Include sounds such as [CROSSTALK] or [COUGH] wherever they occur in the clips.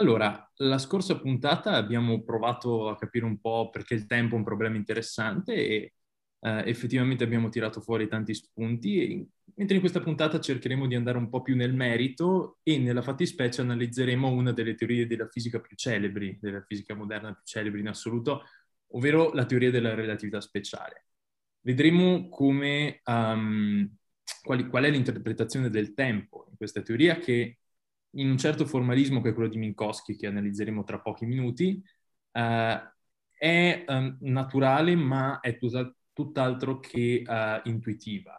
Allora, la scorsa puntata abbiamo provato a capire un po' perché il tempo è un problema interessante e eh, effettivamente abbiamo tirato fuori tanti spunti, e, mentre in questa puntata cercheremo di andare un po' più nel merito e nella fattispecie analizzeremo una delle teorie della fisica più celebri, della fisica moderna più celebri in assoluto, ovvero la teoria della relatività speciale. Vedremo come, um, quali, qual è l'interpretazione del tempo in questa teoria che in un certo formalismo che è quello di Minkowski, che analizzeremo tra pochi minuti, eh, è um, naturale ma è tutta, tutt'altro che uh, intuitiva.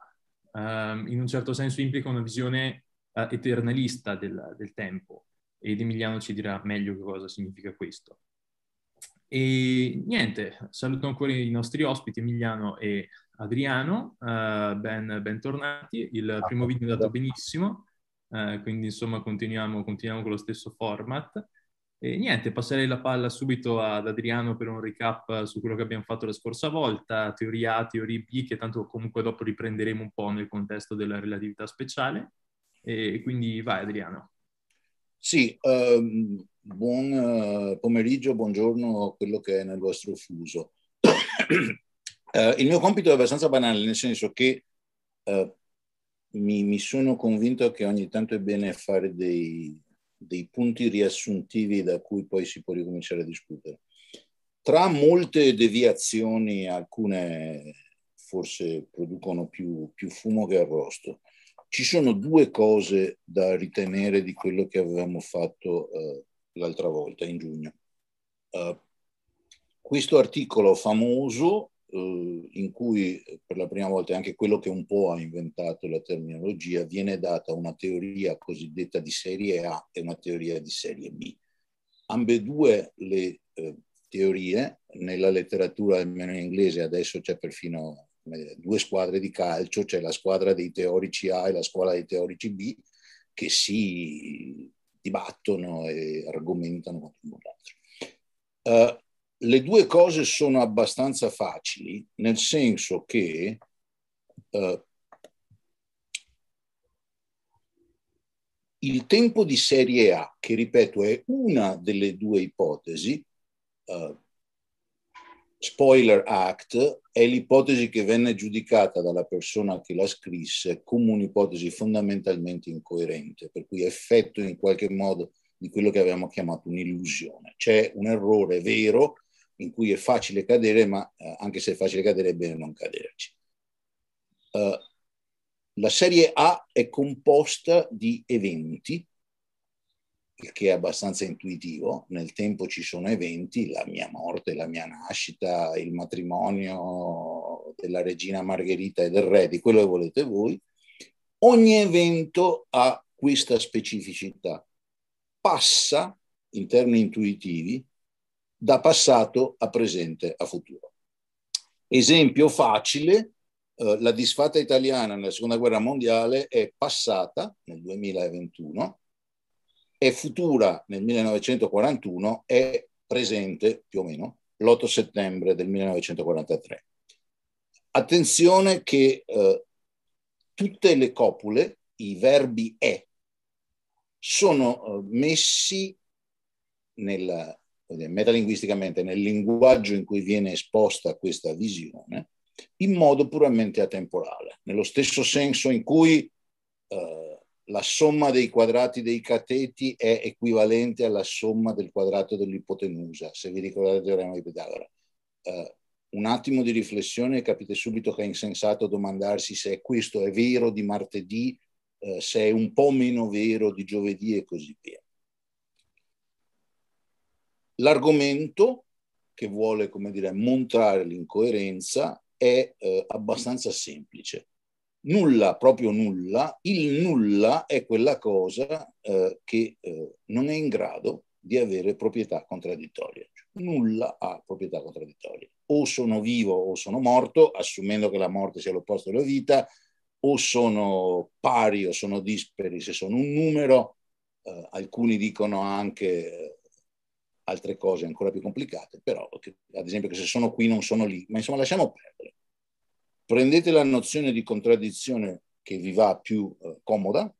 Um, in un certo senso implica una visione uh, eternalista del, del, tempo ed Emiliano ci dirà meglio che cosa significa questo. E niente, saluto ancora i nostri ospiti Emiliano e Adriano, uh, ben, bentornati, il primo ah, video è andato benissimo. Eh, quindi insomma continuiamo, continuiamo, con lo stesso format. E niente, passerei la palla subito ad Adriano per un recap su quello che abbiamo fatto la scorsa volta, teoria A, teoria B, che tanto comunque dopo riprenderemo un po' nel contesto della relatività speciale. E quindi vai Adriano. Sì, um, buon eh, pomeriggio, buongiorno, quello che è nel vostro fuso. Uh, [COUGHS] il mio compito è abbastanza banale, nel senso che uh, mi, mi, sono convinto che ogni tanto è bene fare dei, dei punti riassuntivi da cui poi si può ricominciare a discutere. Tra molte deviazioni, alcune forse producono più, più fumo che arrosto, ci sono due cose da ritenere di quello che avevamo fatto eh, l'altra volta in giugno. Uh, questo articolo famoso eh, in cui eh, per la prima volta, anche quello che un po' ha inventato la terminologia, viene data una teoria cosiddetta di serie A e una teoria di serie B. Ambedue le eh, teorie, nella letteratura almeno in inglese adesso c'è perfino eh, due squadre di calcio, c'è la squadra dei teorici A e la squadra dei teorici B che si dibattono e argomentano contro l'altro. Uh, le due cose sono abbastanza facili, nel senso che eh, il tempo di serie A, che ripeto è una delle due ipotesi, eh, Spoiler Act è l'ipotesi che venne giudicata dalla persona che la scrisse come un'ipotesi fondamentalmente incoerente, per cui effetto in qualche modo di quello che abbiamo chiamato un'illusione. C'è un errore vero in cui è facile cadere, ma eh, anche se è facile cadere è bene non caderci. Uh, la serie A è composta di eventi, il che è abbastanza intuitivo, nel tempo ci sono eventi, la mia morte, la mia nascita, il matrimonio della regina Margherita e del re, di quello che volete voi. Ogni evento ha questa specificità, passa in termini intuitivi da passato a presente a futuro. Esempio facile, eh, la disfatta italiana nella seconda guerra mondiale è passata nel 2021, è futura nel 1941, è presente più o meno l'8 settembre del 1943. Attenzione che eh, tutte le copule, i verbi è, sono eh, messi nella, cioè, metalinguisticamente nel linguaggio in cui viene esposta questa visione, in modo puramente atemporale, nello stesso senso in cui eh, la somma dei quadrati dei cateti è equivalente alla somma del quadrato dell'ipotenusa, se vi ricordate il teorema di Pitagora. Eh, un attimo di riflessione e capite subito che è insensato domandarsi se questo è vero di martedì, eh, se è un po' meno vero di giovedì e così via l'argomento che vuole, come dire, montare l'incoerenza è eh, abbastanza semplice. Nulla, proprio nulla, il nulla è quella cosa eh, che eh, non è in grado di avere proprietà contraddittorie. Nulla ha proprietà contraddittorie. O sono vivo o sono morto, assumendo che la morte sia l'opposto della vita, o sono pari o sono disperi se sono un numero. Eh, alcuni dicono anche eh, altre cose ancora più complicate, però che, ad esempio che se sono qui non sono lì, ma insomma lasciamo perdere. Prendete la nozione di contraddizione che vi va più eh, comoda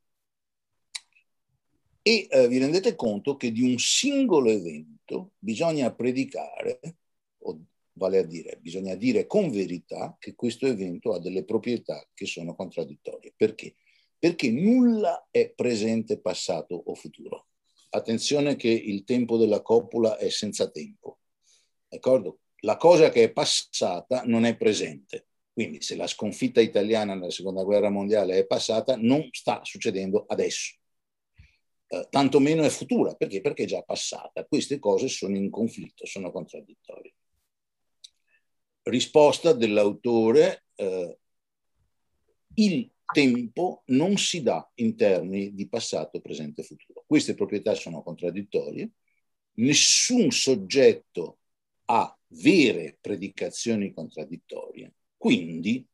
e eh, vi rendete conto che di un singolo evento bisogna predicare, o vale a dire, bisogna dire con verità che questo evento ha delle proprietà che sono contraddittorie. Perché? Perché nulla è presente, passato o futuro attenzione che il tempo della coppola è senza tempo. D'accordo? La cosa che è passata non è presente. Quindi se la sconfitta italiana nella seconda guerra mondiale è passata, non sta succedendo adesso. Eh, tantomeno è futura, perché? Perché è già passata. Queste cose sono in conflitto, sono contraddittorie. Risposta dell'autore, eh, il tempo non si dà in termini di passato, presente e futuro. Queste proprietà sono contraddittorie, nessun soggetto ha vere predicazioni contraddittorie, quindi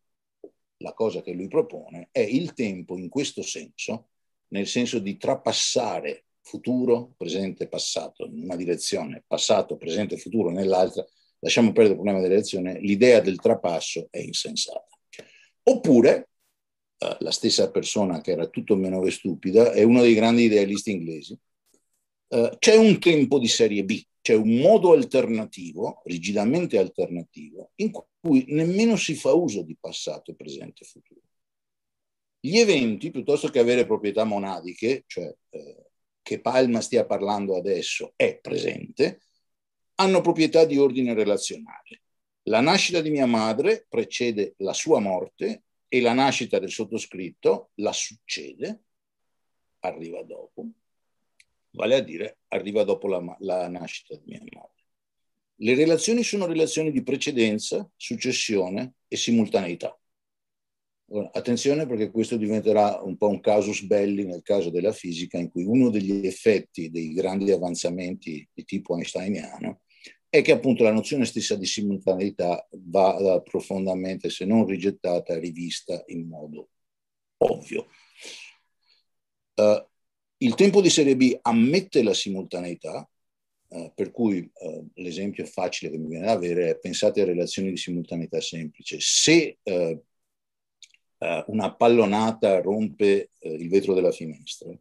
la cosa che lui propone è il tempo in questo senso, nel senso di trapassare futuro, presente, e passato in una direzione, passato, presente, e futuro nell'altra, lasciamo perdere il problema della direzione, l'idea del trapasso è insensata. Oppure eh, la stessa persona che era tutto meno che stupida, è uno dei grandi idealisti inglesi. Eh, c'è un tempo di serie B, c'è un modo alternativo, rigidamente alternativo, in cui nemmeno si fa uso di passato, presente e futuro. Gli eventi, piuttosto che avere proprietà monadiche, cioè eh, che Palma stia parlando adesso è presente, hanno proprietà di ordine relazionale. La nascita di mia madre precede la sua morte e la nascita del sottoscritto la succede, arriva dopo, vale a dire arriva dopo la, la nascita di mia madre. Le relazioni sono relazioni di precedenza, successione e simultaneità. Ora, attenzione perché questo diventerà un po' un casus belli nel caso della fisica in cui uno degli effetti dei grandi avanzamenti di tipo einsteiniano è che appunto la nozione stessa di simultaneità va profondamente, se non rigettata, rivista in modo ovvio. Uh, il tempo di Serie B ammette la simultaneità, uh, per cui uh, l'esempio facile che mi viene da avere è pensate a relazioni di simultaneità semplice. Se una pallonata rompe il vetro della finestra,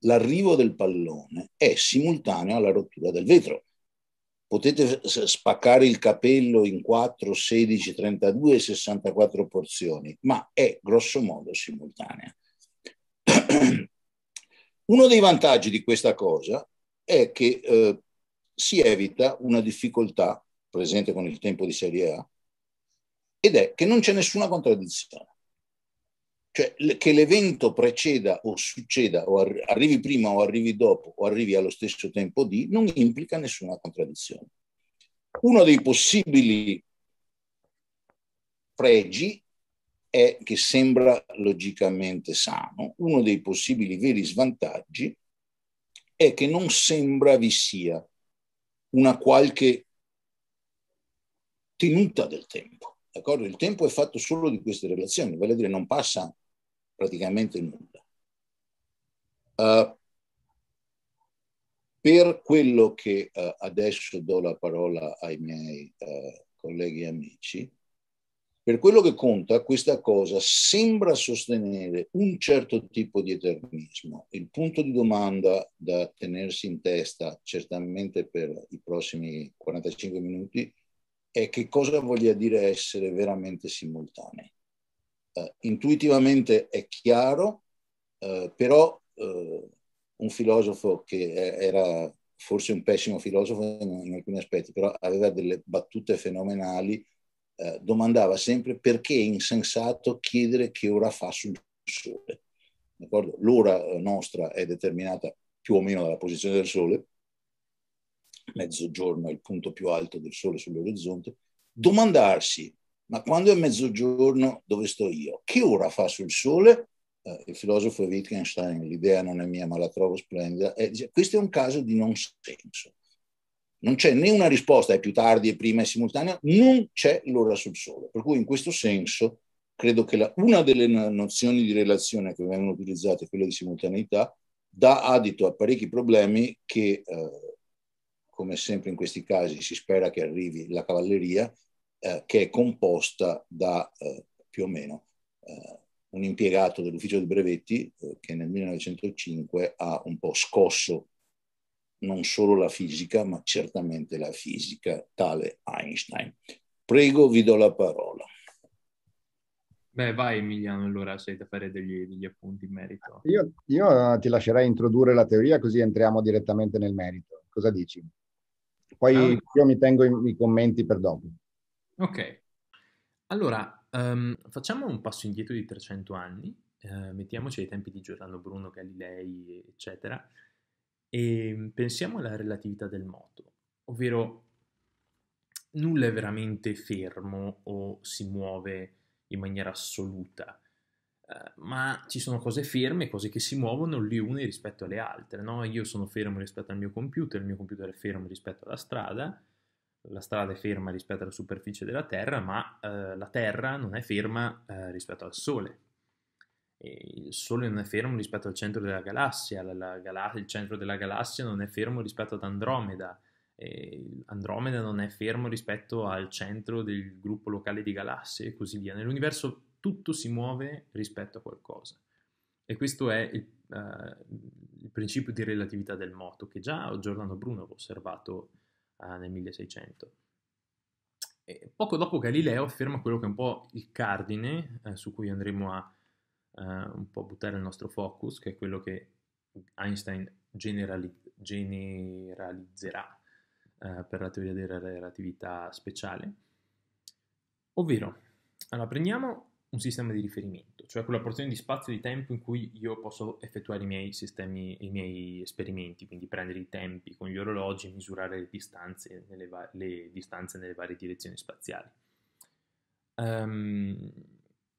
l'arrivo del pallone è simultaneo alla rottura del vetro potete spaccare il capello in 4, 16, 32 e 64 porzioni, ma è grossomodo simultanea. [CLEARS THROAT] Uno dei vantaggi di questa cosa è che eh, si evita una difficoltà presente con il tempo di serie A ed è che non c'è nessuna contraddizione. Cioè che l'evento preceda o succeda, o arrivi prima o arrivi dopo, o arrivi allo stesso tempo di, non implica nessuna contraddizione. Uno dei possibili pregi è che sembra logicamente sano. Uno dei possibili veri svantaggi è che non sembra vi sia una qualche tenuta del tempo. D'accordo? Il tempo è fatto solo di queste relazioni, vale a dire non passa praticamente nulla. Uh, per quello che uh, adesso do la parola ai miei uh, colleghi e amici, per quello che conta questa cosa sembra sostenere un certo tipo di eternismo. Il punto di domanda da tenersi in testa certamente per i prossimi 45 minuti è che cosa voglia dire essere veramente simultanei eh, intuitivamente è chiaro, eh, però eh, un filosofo che era forse un pessimo filosofo in, in alcuni aspetti, però aveva delle battute fenomenali, eh, domandava sempre perché è insensato chiedere che ora fa sul sole. L'ora eh, nostra è determinata più o meno dalla posizione del sole, mezzogiorno è il punto più alto del sole sull'orizzonte, domandarsi ma quando è mezzogiorno, dove sto io? Che ora fa sul sole? Eh, il filosofo Wittgenstein, l'idea non è mia ma la trovo splendida, eh, dice, questo è un caso di non senso. Non c'è né una risposta, è più tardi, è prima, è simultanea, non c'è l'ora sul sole. Per cui in questo senso credo che la, una delle nozioni di relazione che vengono utilizzate, quella di simultaneità, dà adito a parecchi problemi che, eh, come sempre in questi casi, si spera che arrivi la cavalleria, eh, che è composta da eh, più o meno eh, un impiegato dell'ufficio dei brevetti eh, che nel 1905 ha un po' scosso non solo la fisica, ma certamente la fisica, tale Einstein. Prego, vi do la parola. Beh, vai Emiliano, allora sei da fare degli, degli appunti in merito. Io, io, eh, ti lascerei introdurre la teoria così entriamo direttamente nel merito. Cosa dici? Poi ah. io mi tengo i, i commenti per dopo. Ok, allora ehm, facciamo un passo indietro di 300 anni, eh, mettiamoci ai tempi di Giordano Bruno, Galilei, eccetera, e pensiamo alla relatività del moto, ovvero nulla è veramente fermo o si muove in maniera assoluta. Uh, ma ci sono cose ferme, cose che si muovono le une rispetto alle altre. No? Io sono fermo rispetto al mio computer, il mio computer è fermo rispetto alla strada, la strada è ferma rispetto alla superficie della Terra, ma eh, la Terra non è ferma eh, rispetto al Sole. E il Sole non è fermo rispetto al centro della galassia, la, la galassia il centro della galassia non è fermo rispetto ad Andromeda, Andromeda non è fermo rispetto al centro del gruppo locale di galassie e così via. Nell'universo tutto si muove rispetto a qualcosa. E questo è il, uh, il principio di relatività del moto che già Giordano Bruno ha osservato eh, nel 1600. E poco dopo Galileo afferma quello che è un po' il cardine eh, su cui andremo a eh, un po' buttare il nostro focus, che è quello che Einstein generali- generalizzerà eh, per la teoria della relatività speciale. Ovvero, allora prendiamo un sistema di riferimento, cioè quella porzione di spazio e di tempo in cui io posso effettuare i miei sistemi, i miei esperimenti, quindi prendere i tempi con gli orologi e misurare le distanze nelle, va- le distanze nelle varie direzioni spaziali. Um,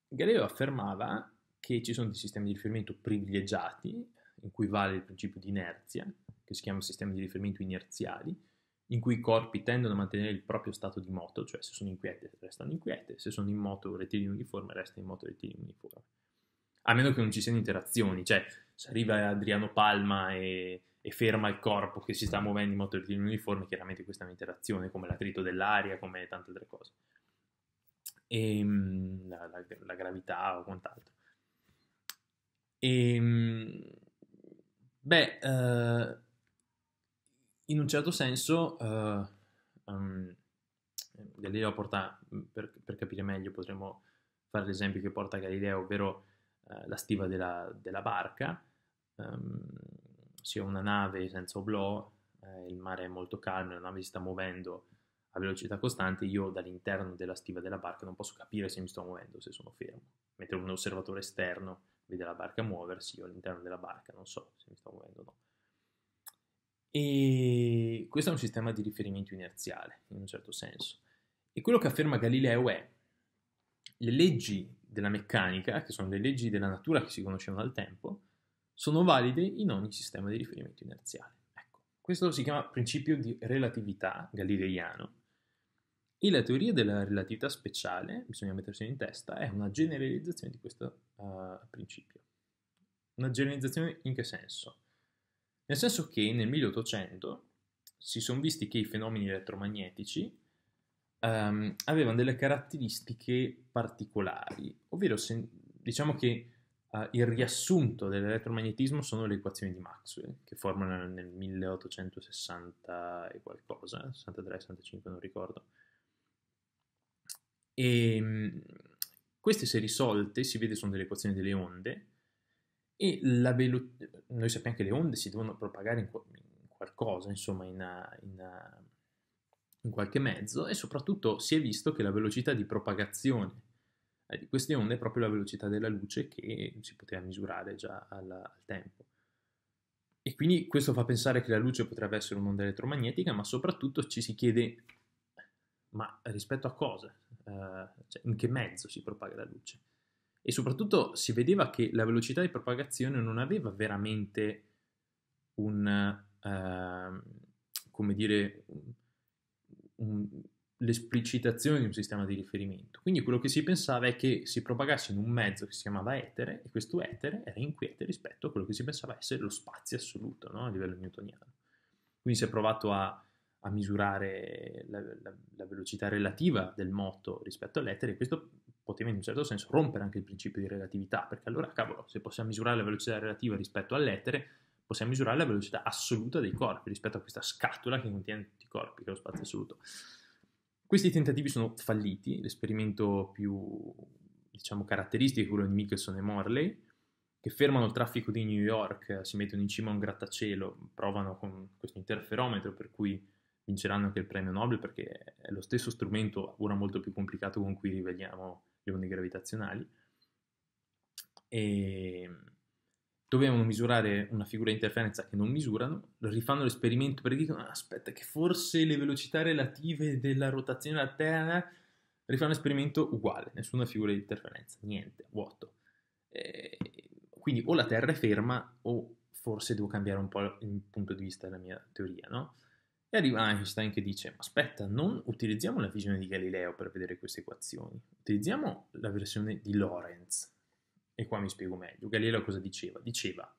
Galileo affermava che ci sono dei sistemi di riferimento privilegiati, in cui vale il principio di inerzia, che si chiama sistema di riferimento inerziali, in cui i corpi tendono a mantenere il proprio stato di moto, cioè se sono inquiete restano inquiete, se sono in moto rettilineo uniforme restano in moto rettilineo uniforme. A meno che non ci siano interazioni, cioè se arriva Adriano Palma e, e ferma il corpo che si sta muovendo in moto rettilineo uniforme, chiaramente questa è un'interazione, come l'attrito dell'aria, come tante altre cose. E, ehm, la, la, la gravità o quant'altro. E, ehm, beh... Uh, in un certo senso, uh, um, porta, mm, per, per, capire meglio potremmo fare l'esempio che porta Galileo, ovvero uh, la stiva della, della barca, um, sia una nave senza oblò, eh, il mare è molto calmo, la nave si sta muovendo a velocità costante, io dall'interno della stiva della barca non posso capire se mi sto muovendo, se sono fermo, mentre un osservatore esterno vede la barca muoversi, io all'interno della barca non so se mi sto muovendo o no. E questo è un sistema di riferimento inerziale, in un certo senso. E quello che afferma Galileo è le leggi della meccanica, che sono le leggi della natura che si conoscevano al tempo, sono valide in ogni sistema di riferimento inerziale. Ecco, questo si chiama principio di relatività galileiano e la teoria della relatività speciale, bisogna metterselo in testa, è una generalizzazione di questo uh, principio. Una generalizzazione in che senso? Nel senso che nel 1800 si sono visti che i fenomeni elettromagnetici um, avevano delle caratteristiche particolari, ovvero se, diciamo che uh, il riassunto dell'elettromagnetismo sono le equazioni di Maxwell, che formano nel 1860 e qualcosa, 63-65 non ricordo. E um, queste se risolte, si vede, sono delle equazioni delle onde, e la velocità, noi sappiamo che le onde si devono propagare in, in qualcosa, insomma in, in, in, qualche mezzo e soprattutto si è visto che la velocità di propagazione eh, di queste onde è proprio la velocità della luce che si poteva misurare già alla, al tempo. E quindi questo fa pensare che la luce potrebbe essere un'onda elettromagnetica, ma soprattutto ci si chiede ma rispetto a cosa? Uh, cioè, in che mezzo si propaga la luce? e soprattutto si vedeva che la velocità di propagazione non aveva veramente un, uh, come dire, un, l'esplicitazione di un sistema di riferimento. Quindi quello che si pensava è che si propagasse in un mezzo che si chiamava etere e questo etere era inquieto rispetto a quello che si pensava essere lo spazio assoluto no? a livello newtoniano. Quindi si è provato a, a misurare la, la, la, velocità relativa del moto rispetto all'etere e questo poteva in un certo senso rompere anche il principio di relatività, perché allora, cavolo, se possiamo misurare la velocità relativa rispetto all'etere, possiamo misurare la velocità assoluta dei corpi rispetto a questa scatola che contiene tutti i corpi, che è lo spazio assoluto. Questi tentativi sono falliti, l'esperimento più diciamo, caratteristico è quello di Michelson e Morley, che fermano il traffico di New York, si mettono in cima a un grattacielo, provano con questo interferometro per cui vinceranno anche il premio Nobel perché è lo stesso strumento, ora molto più complicato, con cui riveliamo le onde gravitazionali, e ehm, dovevano misurare una figura di interferenza che non misurano, rifanno l'esperimento perché dicono ah, aspetta, che forse le velocità relative della rotazione della Terra rifanno l'esperimento uguale, nessuna figura di interferenza, niente, vuoto. E ehm, quindi o la Terra è ferma o forse devo cambiare un po' il punto di vista della mia teoria, no? E arriva Einstein che dice, aspetta, non utilizziamo la visione di Galileo per vedere queste equazioni, utilizziamo la versione di Lorentz. E qua mi spiego meglio. Galileo cosa diceva? Diceva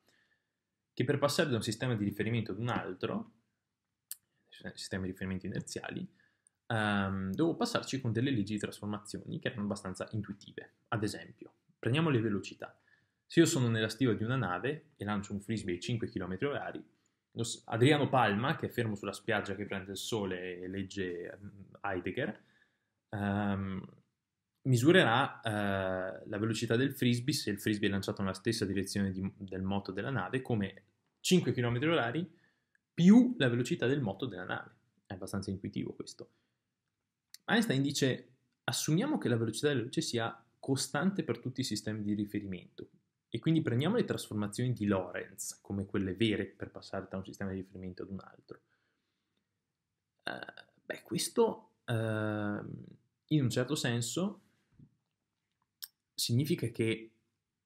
che per passare da un sistema di riferimento ad un altro, sistema di riferimento inerziali, um, ehm, devo passarci con delle leggi di trasformazioni che erano abbastanza intuitive. Ad esempio, prendiamo le velocità. Se io sono nella stiva di una nave e lancio un frisbee a 5 km orari, Adriano Palma, che è fermo sulla spiaggia che prende il sole e legge Heidegger, um, misurerà uh, la velocità del frisbee se il frisbee è lanciato nella stessa direzione di, del moto della nave come 5 km orari più la velocità del moto della nave. È abbastanza intuitivo questo. Einstein dice, assumiamo che la velocità della luce sia costante per tutti i sistemi di riferimento, e quindi prendiamo le trasformazioni di Lorentz come quelle vere per passare da un sistema di riferimento ad un altro. Uh, beh, questo uh, in un certo senso significa che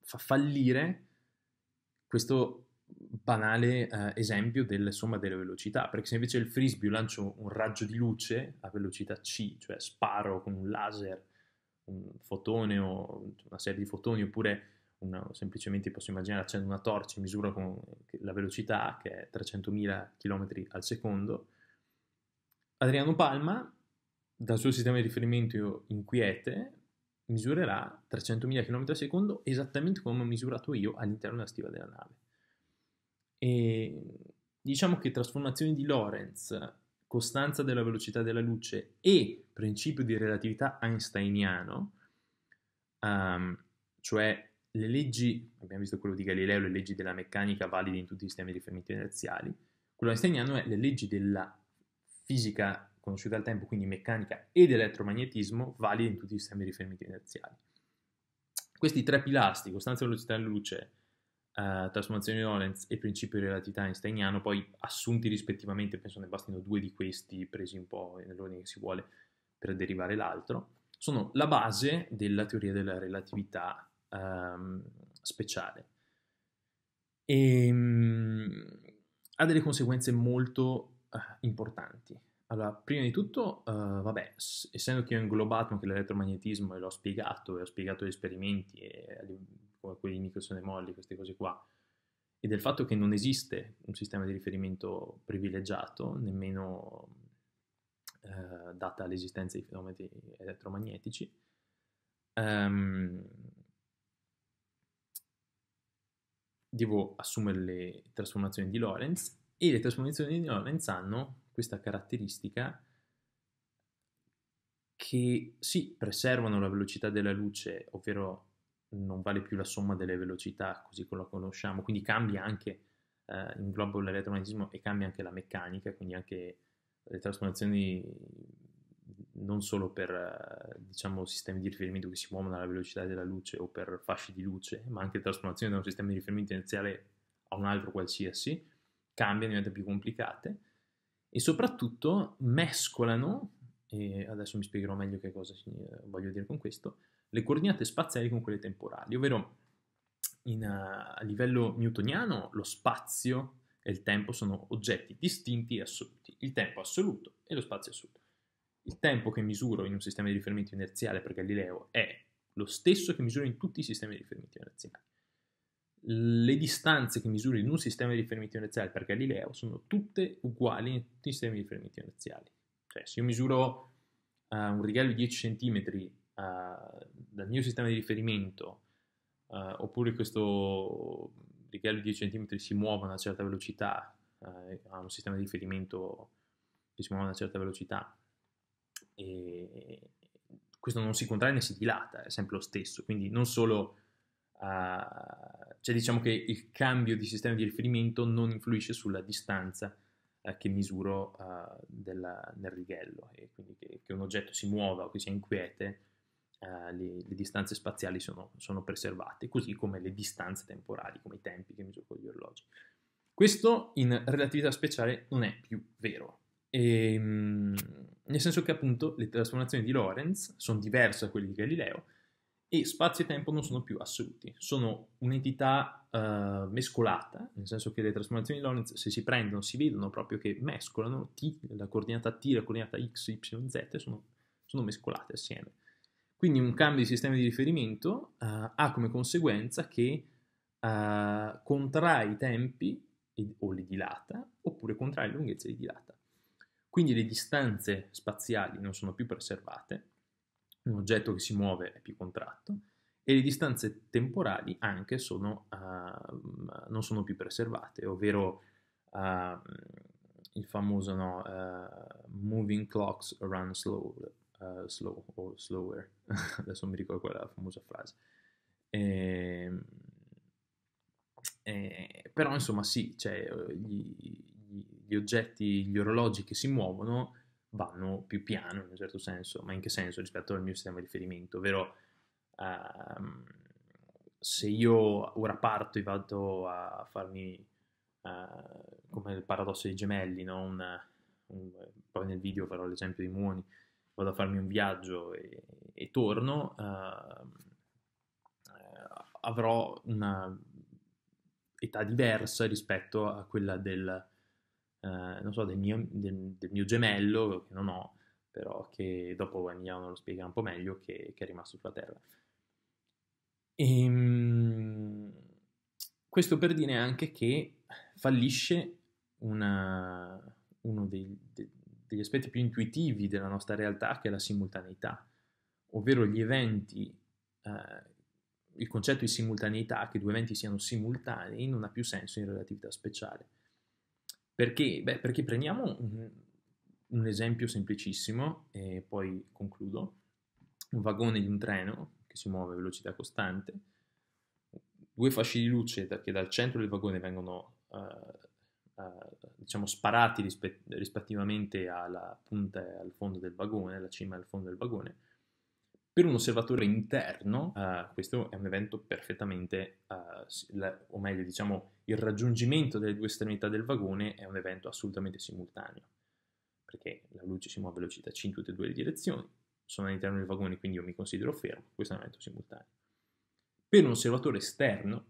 fa fallire questo banale uh, esempio della somma delle velocità, perché se invece il frisbee lancio un raggio di luce a velocità c, cioè sparo con un laser un fotone o una serie di fotoni oppure una, semplicemente posso immaginare, accendo una torcia e misuro con la velocità che è 300.000 km al secondo. Adriano Palma, dal suo sistema di riferimento inquiete, misurerà 300.000 km al secondo esattamente come ho misurato io all'interno della stiva della nave. E diciamo che trasformazioni di Lorentz, costanza della velocità della luce e principio di relatività einsteiniano, um, cioè le leggi, abbiamo visto quello di Galileo, le leggi della meccanica valide in tutti i sistemi di riferimento inerziali, quello einsteiniano è le leggi della fisica conosciuta al tempo, quindi meccanica ed elettromagnetismo, valide in tutti i sistemi di riferimento inerziali. Questi tre pilastri, costanza velocità e luce, eh, trasformazione di Lorentz e principio di relatività einsteiniano, poi assunti rispettivamente, penso ne bastino due di questi, presi un po' nell'ordine che si vuole per derivare l'altro, sono la base della teoria della relatività ehm, speciale. E, ehm, mh, ha delle conseguenze molto eh, importanti. Allora, prima di tutto, eh, vabbè, essendo che io ho inglobato anche l'elettromagnetismo e l'ho spiegato, e ho spiegato gli esperimenti, e, come quelli di Michelson e Molly, queste cose qua, e del fatto che non esiste un sistema di riferimento privilegiato, nemmeno eh, data l'esistenza di fenomeni elettromagnetici, ehm, devo assumere le trasformazioni di Lorentz e le trasformazioni di Lorentz hanno questa caratteristica che sì, preservano la velocità della luce, ovvero non vale più la somma delle velocità così come la conosciamo, quindi cambia anche, eh, ingloba l'elettromagnetismo e cambia anche la meccanica, quindi anche le trasformazioni non solo per eh, diciamo, sistemi di riferimento che si muovono alla velocità della luce o per fasci di luce, ma anche trasformazioni da un sistema di riferimento iniziale a un altro qualsiasi, cambiano, diventano più complicate e soprattutto mescolano, e adesso mi spiegherò meglio che cosa eh, voglio dire con questo, le coordinate spaziali con quelle temporali, ovvero in, eh, a livello newtoniano lo spazio e il tempo sono oggetti distinti e assoluti, il tempo assoluto e lo spazio assoluto. Il tempo che misuro in un sistema di riferimento inerziale per Galileo è lo stesso che misuro in tutti i sistemi di riferimento inerziali. Le distanze che misuro in un sistema di riferimento inerziale per Galileo sono tutte uguali in tutti i sistemi di riferimento inerziali. Cioè, se io misuro uh, un righello di 10 cm uh, dal mio sistema di riferimento, uh, oppure questo righello di 10 cm si muove a una certa velocità, ha eh, un sistema di riferimento che si muove a una certa velocità, e questo non si contrae né si dilata, è sempre lo stesso, quindi non solo, uh, cioè diciamo che il cambio di sistema di riferimento non influisce sulla distanza uh, che misuro uh, della, nel righello, e quindi che, che, un oggetto si muova o che sia inquiete, ah, le, le, distanze spaziali sono, sono, preservate, così come le distanze temporali, come i tempi che misuro con gli orologi. Questo in relatività speciale non è più vero, e, ehm, nel senso che appunto le trasformazioni di Lorentz sono diverse da quelle di Galileo e spazio e tempo non sono più assoluti, sono un'entità uh, mescolata, nel senso che le trasformazioni di Lorentz se si prendono si vedono proprio che mescolano t, la coordinata t, la coordinata x, y, z, sono, sono mescolate assieme. Quindi un cambio di sistema di riferimento uh, ha come conseguenza che uh, eh, contrae i tempi o li dilata, oppure contrae le lunghezze e li dilata. Quindi le distanze spaziali non sono più preservate, un oggetto che si muove è più contratto, e le distanze temporali anche sono, uh, non sono più preservate, ovvero uh, il famoso no, uh, moving clocks run slow, eh, slow o slower, [LAUGHS] adesso mi ricordo quella famosa frase. E, e, eh, però insomma sì, cioè, gli, gli oggetti, gli orologi che si muovono vanno più piano in un certo senso, ma in che senso rispetto al mio sistema di riferimento? Ovvero, ehm, se io ora parto e vado a farmi, eh, come il paradosso dei gemelli, no? Una, un, poi nel video farò l'esempio di Muoni, vado a farmi un viaggio e, e torno, ehm, eh, avrò una età diversa rispetto a quella del eh, non so, del mio, del, del mio, gemello, che non ho, però che dopo Emiliano lo spiega un po' meglio, che, che è rimasto sulla Terra. E, ehm, questo per dire anche che fallisce una, uno dei, de, degli aspetti più intuitivi della nostra realtà, che è la simultaneità, ovvero gli eventi, eh, il concetto di simultaneità, che due eventi siano simultanei, non ha più senso in relatività speciale perché? Beh, perché prendiamo un, un esempio semplicissimo e poi concludo. Un vagone di un treno che si muove a velocità costante, due fasci di luce che dal centro del vagone vengono uh, uh, diciamo sparati rispettivamente alla punta e al fondo del vagone, alla cima e al fondo del vagone, per un osservatore interno, uh, questo è un evento perfettamente, uh, la, o meglio, diciamo, il raggiungimento delle due estremità del vagone è un evento assolutamente simultaneo, perché la luce si muove a velocità c in tutte e due le direzioni, sono all'interno del vagone, quindi io mi considero fermo, questo è un evento simultaneo. Per un osservatore esterno,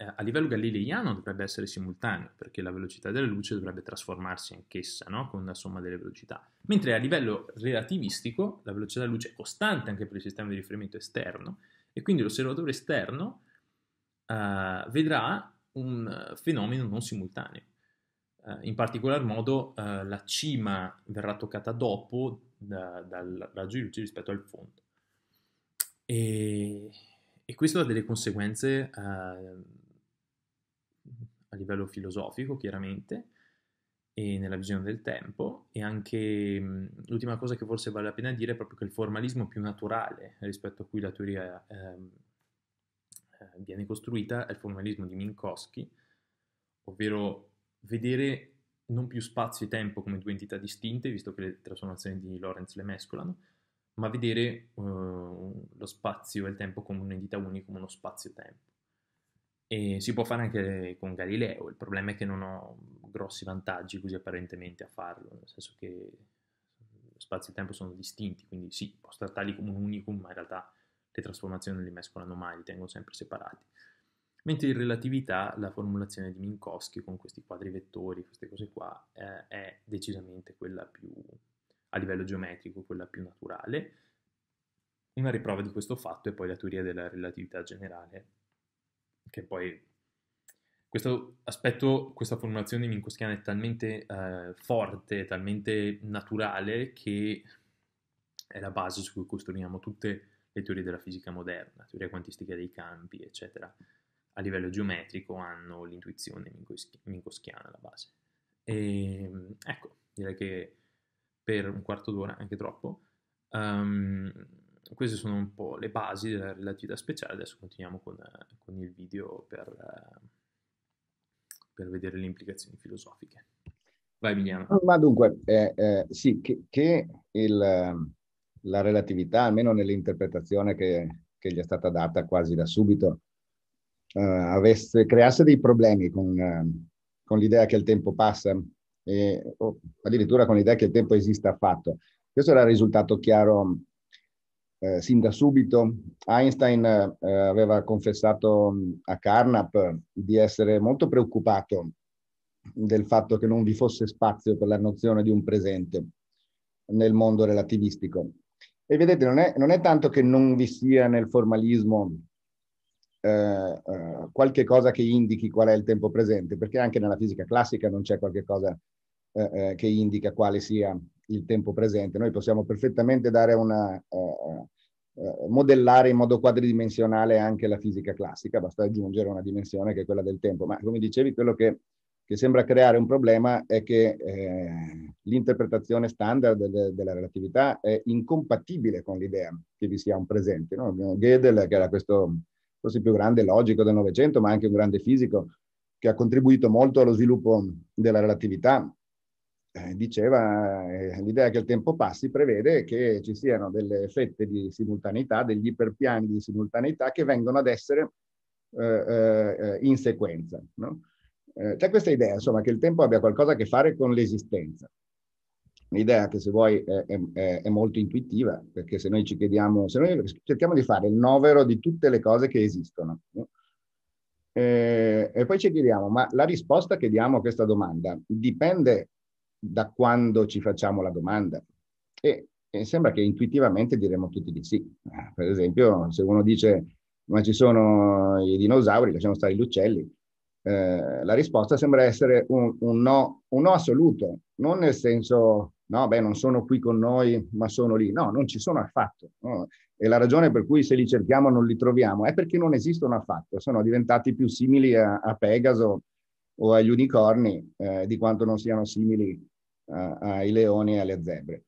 eh, a livello galileiano dovrebbe essere simultaneo, perché la velocità della luce dovrebbe trasformarsi anch'essa no? con la somma delle velocità, mentre a livello relativistico la velocità della luce è costante anche per il sistema di riferimento esterno e quindi l'osservatore esterno eh, vedrà un eh, fenomeno non simultaneo. Eh, in particolar modo eh, la cima verrà toccata dopo da, dal raggio di luce rispetto al fondo. E, e questo ha delle conseguenze uh, a livello filosofico, chiaramente, e nella visione del tempo, e anche l'ultima cosa che forse vale la pena dire è proprio che il formalismo più naturale rispetto a cui la teoria ehm, eh, viene costruita è il formalismo di Minkowski, ovvero vedere non più spazio e tempo come due entità distinte, visto che le trasformazioni di Lorentz le mescolano, ma vedere eh, lo spazio e il tempo come un'entità unica, come uno spazio-tempo. E si può fare anche con Galileo, il problema è che non ho grossi vantaggi così apparentemente a farlo, nel senso che spazio e tempo sono distinti, quindi sì, posso trattarli come un unicum, ma in realtà le trasformazioni non li mescolano mai, li tengo sempre separati. Mentre in relatività la formulazione di Minkowski con questi quadri vettori, queste cose qua, eh, è decisamente quella più, a livello geometrico, quella più naturale. Una riprova di questo fatto è poi la teoria della relatività generale che poi questo aspetto, questa formulazione di Minkowskiana è talmente eh, forte, talmente naturale che è la base su cui costruiamo tutte le teorie della fisica moderna, teoria quantistica dei campi, eccetera. A livello geometrico hanno l'intuizione minkowskiana alla base. E, ehm, ecco, direi che per un quarto d'ora, anche troppo, um, queste sono un po' le basi della relatività speciale, adesso continuiamo con, con il video per, per, vedere le implicazioni filosofiche. Vai Emiliano. Ah, ma dunque, eh, eh, sì, che, che il, la relatività, almeno nell'interpretazione che, che, gli è stata data quasi da subito, eh, avesse, creasse dei problemi con, con l'idea che il tempo passa, e, o addirittura con l'idea che il tempo esista affatto. Questo era risultato chiaro eh, sin da subito. Einstein eh, aveva confessato mm, a Carnap di essere molto preoccupato del fatto che non vi fosse spazio per la nozione di un presente nel mondo relativistico. E vedete, non è, non è tanto che non vi sia nel formalismo eh, eh qualche cosa che indichi qual è il tempo presente, perché anche nella fisica classica non c'è qualche cosa eh, eh, che indica quale sia il tempo presente. Noi possiamo perfettamente dare una, uh, modellare in modo quadridimensionale anche la fisica classica, basta aggiungere una dimensione che è quella del tempo. Ma come dicevi, quello che, che sembra creare un problema è che eh, l'interpretazione standard de- della relatività è incompatibile con l'idea che vi sia un presente. No? Gödel, che era questo forse il più grande logico del Novecento, ma anche un grande fisico, che ha contribuito molto allo sviluppo della relatività, eh, diceva eh, l'idea che il tempo passi prevede che ci siano delle fette di simultaneità, degli iperpiani di simultaneità che vengono ad essere eh, eh, eh in sequenza. No? c'è questa idea, insomma, che il tempo abbia qualcosa a che fare con l'esistenza. Un'idea che se vuoi è, è, è, molto intuitiva, perché se noi ci chiediamo, se noi cerchiamo di fare il novero di tutte le cose che esistono, no? e poi ci chiediamo, ma la risposta che diamo a questa domanda dipende da quando ci facciamo la domanda. E, e sembra che intuitivamente diremmo tutti di sì. Ah, per esempio, se uno dice ma ci sono i dinosauri, lasciamo stare gli uccelli, eh, la risposta sembra essere un, un, no, un, no, assoluto, non nel senso no, beh, non sono qui con noi, ma sono lì. No, non ci sono affatto. No? E la ragione per cui se li cerchiamo non li troviamo è perché non esistono affatto, sono diventati più simili a, a Pegaso o agli unicorni eh, di quanto non siano simili a, ai leoni e alle zebre.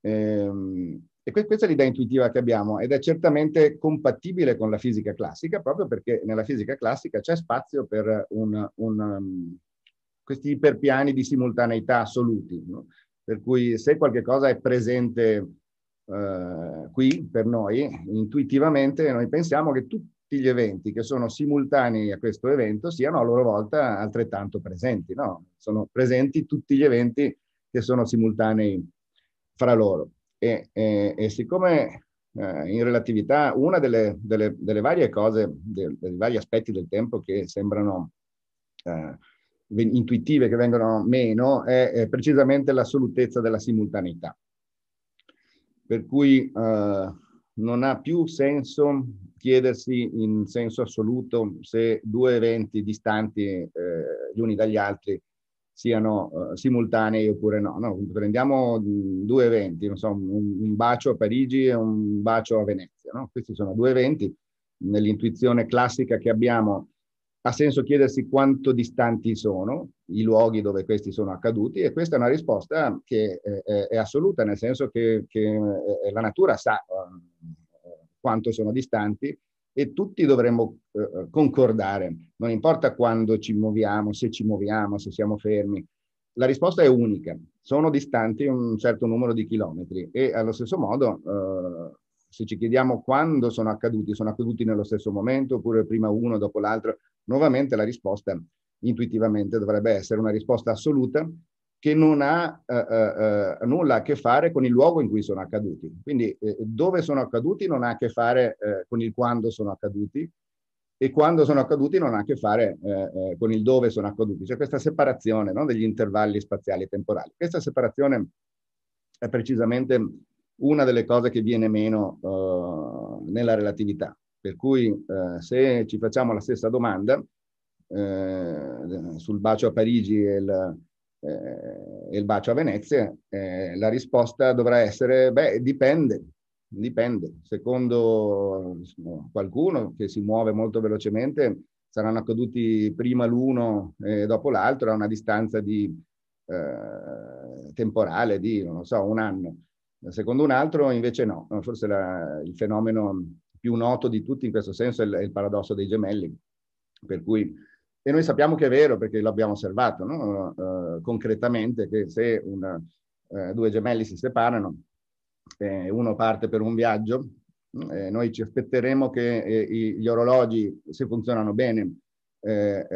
Ehm, e questa è l'idea intuitiva che abbiamo ed è certamente compatibile con la fisica classica, proprio perché nella fisica classica c'è spazio per un, un, um, questi iperpiani di simultaneità assoluti. No? Per cui se qualche cosa è presente eh, qui per noi, intuitivamente noi pensiamo che tutti gli eventi che sono simultanei a questo evento siano a loro volta altrettanto presenti. No? Sono presenti tutti gli eventi che sono simultanei fra loro. E, e, e siccome eh, in relatività una delle, delle, delle varie cose, dei vari aspetti del tempo che sembrano eh, intuitive, che vengono meno, è, è precisamente l'assolutezza della simultaneità. Per cui eh, non ha più senso chiedersi in senso assoluto se due eventi distanti eh, gli uni dagli altri siano uh, simultanei oppure no. no. Prendiamo due eventi, non so, un, un, bacio a Parigi e un bacio a Venezia. No? Questi sono due eventi. Nell'intuizione classica che abbiamo ha senso chiedersi quanto distanti sono i luoghi dove questi sono accaduti e questa è una risposta che eh, è, è assoluta, nel senso che, che eh, la natura sa quanto sono distanti e tutti dovremmo eh, eh, concordare, non importa quando ci muoviamo, se ci muoviamo, se siamo fermi, la risposta è unica, sono distanti un certo numero di chilometri e allo stesso modo eh, se ci chiediamo quando sono accaduti, sono accaduti nello stesso momento oppure prima uno, dopo l'altro, nuovamente la risposta intuitivamente dovrebbe essere una risposta assoluta che non ha eh, eh, eh, nulla a che fare con il luogo in cui sono accaduti. Quindi eh, dove sono accaduti non ha a che fare eh, con il quando sono accaduti e quando sono accaduti non ha a che fare eh, con il dove sono accaduti. C'è questa separazione no, degli intervalli spaziali e temporali. Questa separazione è precisamente una delle cose che viene meno nella relatività. Per cui se ci facciamo la stessa domanda sul bacio a Parigi e il eh, il bacio a Venezia, eh, la risposta dovrà essere, beh, dipende, dipende. Secondo qualcuno che si muove molto velocemente, saranno accaduti prima l'uno e dopo l'altro a una distanza di, eh, temporale di, non so, un anno. Secondo un altro invece no, forse la, il fenomeno più noto di tutti in questo senso è il, è il paradosso dei gemelli, per cui e noi sappiamo che è vero perché l'abbiamo osservato no? uh, concretamente che se una, uh, due gemelli si separano e eh, uno parte per un viaggio, eh, noi ci aspetteremo che eh, gli orologi, se funzionano bene, eh,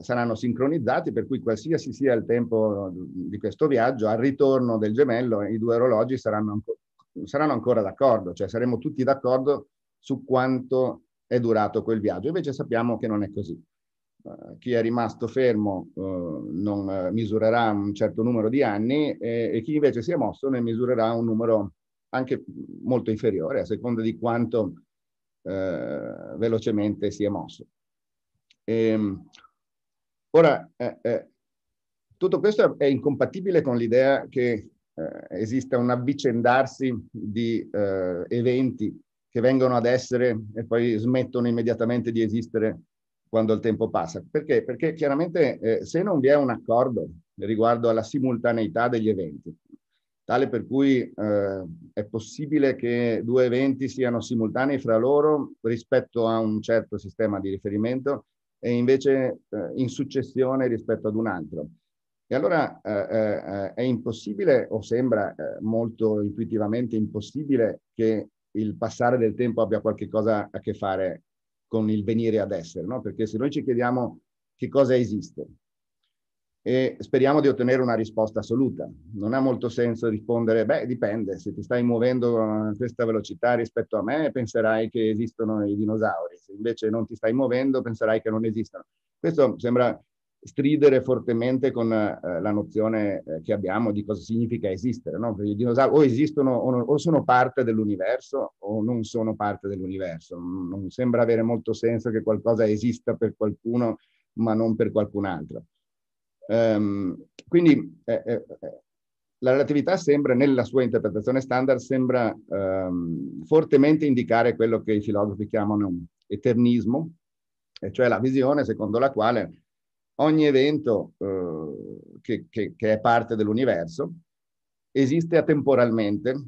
saranno sincronizzati, per cui qualsiasi sia il tempo di questo viaggio, al ritorno del gemello i due orologi saranno, anco saranno ancora d'accordo, cioè saremo tutti d'accordo su quanto è durato quel viaggio. Invece sappiamo che non è così. Eh, chi è rimasto fermo eh, non eh, misurerà un certo numero di anni e, e chi invece si è mosso ne misurerà un numero anche molto inferiore a seconda di quanto eh, velocemente si è mosso. E, ehm, ora, eh, eh, tutto questo è incompatibile con l'idea che esista un avvicendarsi di eventi che vengono ad essere e poi smettono immediatamente di esistere quando il tempo passa. Perché? Perché chiaramente eh, se non vi è un accordo riguardo alla simultaneità degli eventi, tale per cui eh, è possibile che due eventi siano simultanei fra loro rispetto a un certo sistema di riferimento e invece eh, in successione rispetto ad un altro. E allora eh, eh, è impossibile, o sembra eh, molto intuitivamente impossibile, che il passare del tempo abbia qualcosa a che fare con il venire ad essere, no? perché se noi ci chiediamo che cosa esiste e speriamo di ottenere una risposta assoluta, non ha molto senso rispondere, beh dipende, se ti stai muovendo a questa velocità rispetto a me penserai che esistono i dinosauri, se invece non ti stai muovendo penserai che non esistano. Questo sembra stridere fortemente con eh, la nozione eh, che abbiamo di cosa significa esistere, no? Perché i dinosauri o esistono o, non, o sono parte dell'universo o non sono parte dell'universo. Non sembra avere molto senso che qualcosa esista per qualcuno ma non per qualcun altro. Um, quindi eh, eh, eh, la relatività sembra, nella sua interpretazione standard, sembra um, fortemente indicare quello che i filosofi chiamano eternismo, e cioè la visione secondo la quale ogni evento eh, che, che, che, è parte dell'universo esiste atemporalmente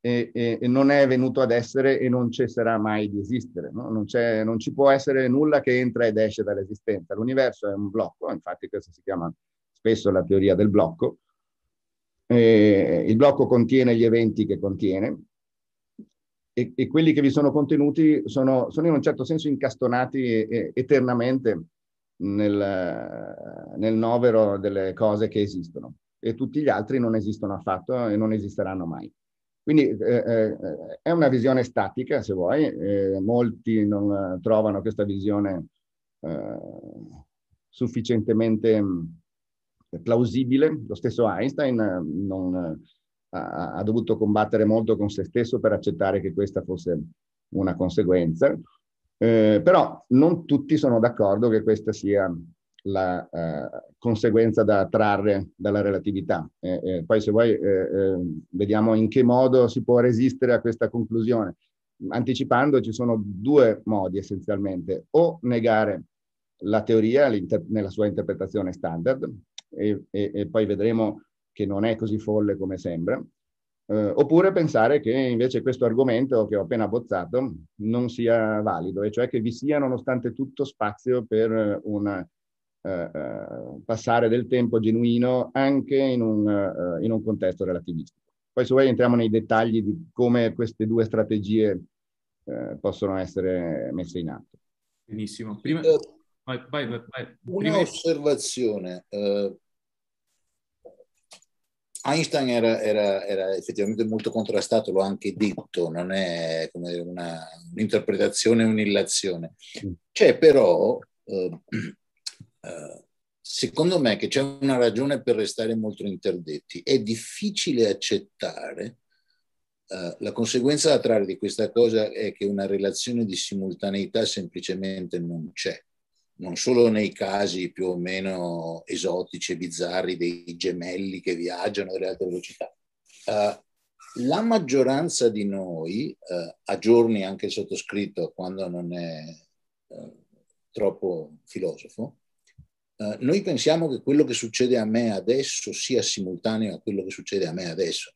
e, e, e, non è venuto ad essere e non cesserà mai di esistere. No? Non, non, ci può essere nulla che entra ed esce dall'esistenza. L'universo è un blocco, infatti questo si chiama spesso la teoria del blocco. E, il blocco contiene gli eventi che contiene e, quelli che vi sono contenuti sono, sono in un certo senso incastonati eternamente nel, nel novero delle cose che esistono e tutti gli altri non esistono affatto e non esisteranno mai. Quindi eh, eh, è una visione statica, se vuoi, eh, molti non eh, trovano questa visione eh, sufficientemente plausibile. Lo stesso Einstein eh, non, ha, ha, dovuto combattere molto con se stesso per accettare che questa fosse una conseguenza. Eh, però non tutti sono d'accordo che questa sia la eh, conseguenza da trarre dalla relatività. Eh, eh poi se vuoi eh, vediamo in che modo si può resistere a questa conclusione. Anticipando ci sono due modi essenzialmente, o negare la teoria nella sua interpretazione standard e, e, e poi vedremo che non è così folle come sembra, eh, oppure pensare che invece questo argomento che ho appena bozzato non sia valido, e cioè che vi sia nonostante tutto spazio per eh, un eh, eh, passare del tempo genuino anche in un, eh, in un contesto relativistico. Poi se vuoi entriamo nei dettagli di come queste due strategie eh, possono essere messe in atto. Benissimo. Prima... Vai, vai, vai, Prima... Un'osservazione. Einstein era, era, era, effettivamente molto contrastato, l'ho anche detto, non è come una, un'interpretazione, un'illazione. Mm. C'è però, eh, eh, secondo me, che c'è una ragione per restare molto interdetti. È difficile accettare Uh, la conseguenza da trarre di questa cosa è che una relazione di simultaneità semplicemente non c'è non solo nei casi più o meno esotici e bizzarri dei gemelli che viaggiano delle alte velocità. Uh, la maggioranza di noi, uh, a giorni anche il sottoscritto quando non è uh, troppo filosofo, noi pensiamo che quello che succede a me adesso sia simultaneo a quello che succede a me adesso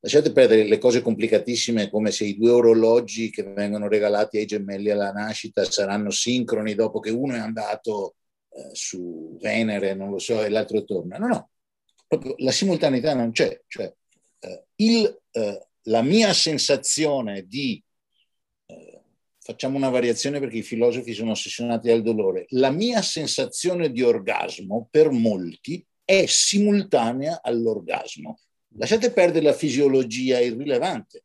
lasciate perdere le cose complicatissime come se i due orologi che vengono regalati ai gemelli alla nascita saranno sincroni dopo che uno è andato eh, su Venere, non lo so, e l'altro torna. No, no, proprio la simultaneità non c'è. Cioè, eh, il, eh, la mia sensazione di... Eh, facciamo una variazione perché i filosofi sono ossessionati dal dolore. La mia sensazione di orgasmo per molti è simultanea all'orgasmo. Lasciate perdere la fisiologia irrilevante.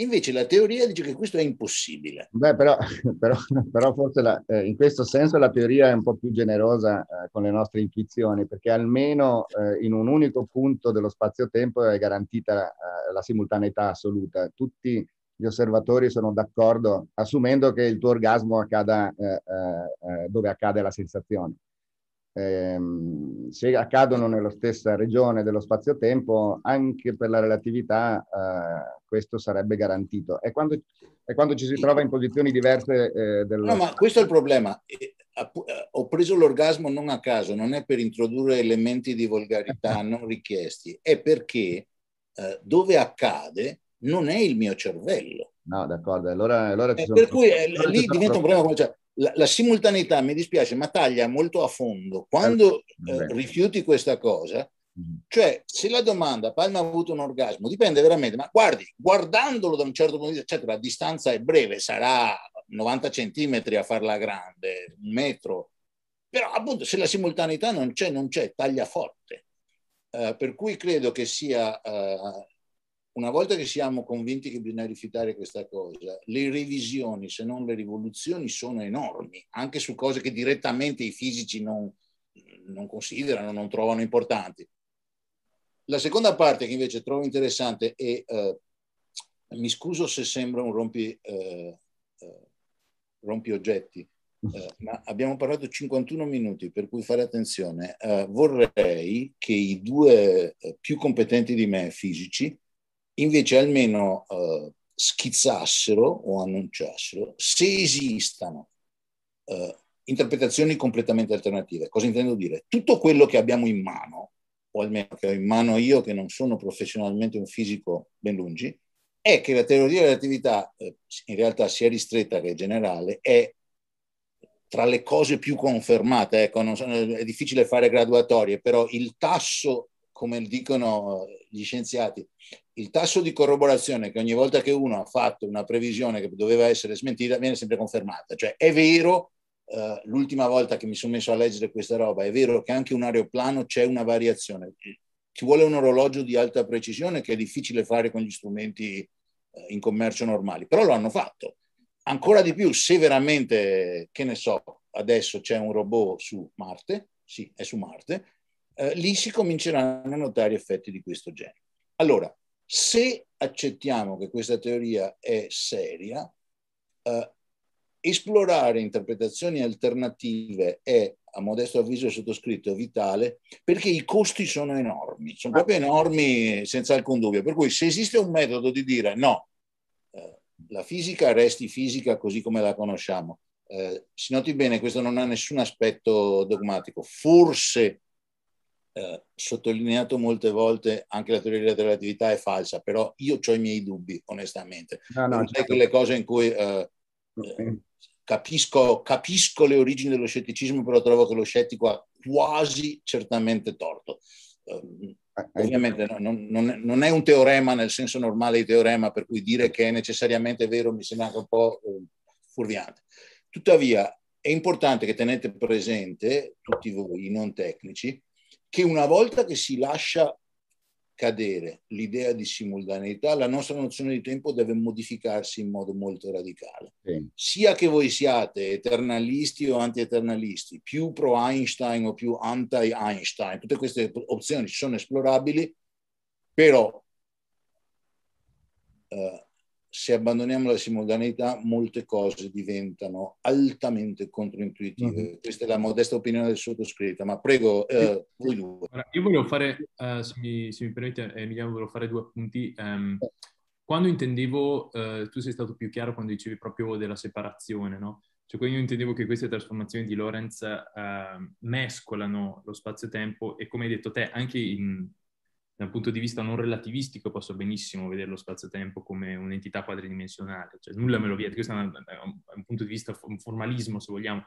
Invece la teoria dice che questo è impossibile. Beh, però, [LAUGHS] però, però forse la, eh, in questo senso la teoria è un po' più generosa eh, con le nostre intuizioni, perché almeno eh, in un unico punto dello spazio-tempo è garantita eh, la simultaneità assoluta. Tutti gli osservatori sono d'accordo, assumendo che il tuo orgasmo accada eh, eh, dove accade la sensazione ehm, se accadono nella stessa regione dello spazio-tempo, anche per la relatività eh, questo sarebbe garantito. È quando, è quando, ci si trova in posizioni diverse eh, dello... No, ma questo è il problema. Eh, eh, ho preso l'orgasmo non a caso, non è per introdurre elementi di volgarità [LAUGHS] non richiesti, è perché eh, dove accade non è il mio cervello. No, d'accordo. Allora, allora eh, sono... Per cui allora lì diventa un problema. Cioè, la, la, simultaneità, mi dispiace, ma taglia molto a fondo. Quando eh, eh rifiuti questa cosa, mm-hmm. cioè se la domanda Palma ha avuto un orgasmo, dipende veramente, ma guardi, guardandolo da un certo punto di vista, certo la distanza è breve, sarà 90 centimetri a farla grande, un metro, però appunto se la simultaneità non c'è, non c'è, taglia forte. Eh, per cui credo che sia eh, una volta che siamo convinti che bisogna rifiutare questa cosa, le revisioni, se non le rivoluzioni, sono enormi, anche su cose che direttamente i fisici non, non considerano, non trovano importanti. La seconda parte che invece trovo interessante è, eh, mi scuso se sembra un rompi, eh, eh rompi oggetti, eh, ma abbiamo parlato 51 minuti, per cui fare attenzione. Eh, vorrei che i due più competenti di me fisici invece almeno eh, schizzassero o annunciassero se esistano eh, interpretazioni completamente alternative. Cosa intendo dire? Tutto quello che abbiamo in mano, o almeno che ho in mano io che non sono professionalmente un fisico ben lungi, è che la teoria dell'attività eh, in realtà sia ristretta che generale è tra le cose più confermate, ecco, sono, è difficile fare graduatorie, però il tasso, come dicono gli scienziati, il tasso di corroborazione che ogni volta che uno ha fatto una previsione che doveva essere smentita viene sempre confermata. Cioè è vero, eh, l'ultima volta che mi sono messo a leggere questa roba, è vero che anche un aeroplano c'è una variazione. Ci vuole un orologio di alta precisione che è difficile fare con gli strumenti eh, in commercio normali, però lo hanno fatto. Ancora di più, se veramente, che ne so, adesso c'è un robot su Marte, sì, è su Marte, eh, lì si cominceranno a notare effetti di questo genere. Allora, se accettiamo che questa teoria è seria, eh, esplorare interpretazioni alternative è, a modesto avviso sottoscritto, vitale perché i costi sono enormi, sono proprio enormi senza alcun dubbio. Per cui se esiste un metodo di dire no, eh, la fisica resti fisica così come la conosciamo, eh, si noti bene, questo non ha nessun aspetto dogmatico, forse eh, sottolineato molte volte anche la teoria della relatività è falsa, però io ho i miei dubbi, onestamente. No, no, non è certo. che le cose in cui eh, okay. Eh, capisco, capisco, le origini dello scetticismo, però trovo che lo scettico ha quasi certamente torto. Eh, ehm, ovviamente non, non, non, è un teorema nel senso normale di teorema, per cui dire che è necessariamente vero mi sembra anche un po' eh, fuorviante. Tuttavia è importante che tenete presente, tutti voi, i non tecnici, che una volta che si lascia cadere l'idea di simultaneità, la nostra nozione di tempo deve modificarsi in modo molto radicale. Sì. Sia che voi siate eternalisti o anti-eternalisti, più pro-Einstein o più anti-Einstein, tutte queste opzioni sono esplorabili, però eh, se abbandoniamo la simultaneità molte cose diventano altamente controintuitive. Mm-hmm. Questa è la modesta opinione del sottoscritto, ma prego eh, voi due. Ora, io volevo fare, eh, se, mi, se, mi, permette eh, Emiliano, volevo fare due appunti. Um, quando intendevo, eh, tu sei stato più chiaro quando dicevi proprio della separazione, no? Cioè, quindi io intendevo che queste trasformazioni di Lorenz ehm, mescolano lo spazio-tempo e, come hai detto te, anche in da un punto di vista non relativistico posso benissimo vedere lo spazio-tempo come un'entità quadridimensionale, cioè nulla me lo vieta, questo è un, è un, punto di vista, formalismo se vogliamo,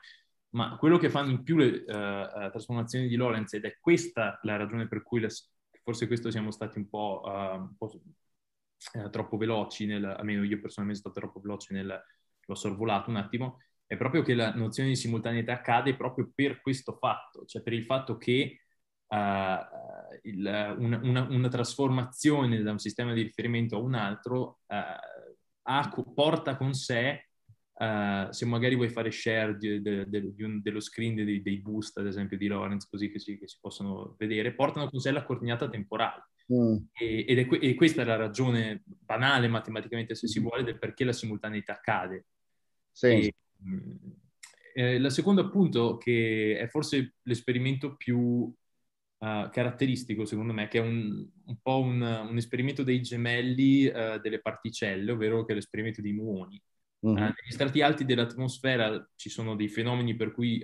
ma quello che fanno in più le uh, trasformazioni di Lorentz, ed è questa la ragione per cui la, forse questo siamo stati un po', uh, un po uh, troppo veloci, nel, almeno io personalmente sono stato troppo veloce nel, l'ho sorvolato un attimo, è proprio che la nozione di simultaneità cade proprio per questo fatto, cioè per il fatto che uh, il, una, una, una, trasformazione da un sistema di riferimento a un altro uh, ha, porta con sé, uh, se magari vuoi fare share di, de, de, de un, dello screen dei, dei, boost, ad esempio di Lorenz, così che si, che si possono vedere, portano con sé la coordinata temporale. Mm. Ed è e, questa è la ragione banale matematicamente, se si mm. vuole, del perché la simultaneità cade. Sì. E, mh, mm, eh, la seconda appunto che è forse l'esperimento più uh, caratteristico, secondo me, che è un, un po' un, un, esperimento dei gemelli uh, delle particelle, ovvero che è l'esperimento dei muoni. Uh-huh. negli strati alti dell'atmosfera ci sono dei fenomeni per cui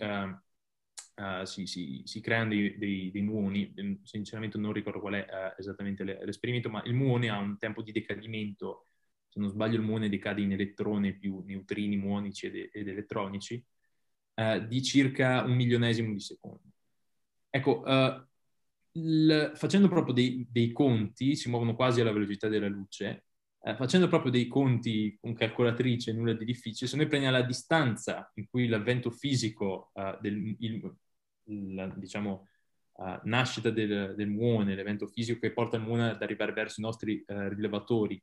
si, si, si, creano dei, dei, dei, muoni, mm, sinceramente non ricordo qual è esattamente l'esperimento, ma il muone ha un tempo di decadimento se non sbaglio il muone decade in elettrone più neutrini muonici ed, ed elettronici, eh, di circa un milionesimo di secondo. Ecco, eh, il, facendo proprio dei, dei, conti, si muovono quasi alla velocità della luce, eh, facendo proprio dei conti con calcolatrice, nulla di difficile, se noi prendiamo la distanza in cui l'avvento fisico, eh, del, il, la, diciamo, eh, nascita del, del, muone, l'evento fisico che porta il muone ad arrivare verso i nostri eh, rilevatori,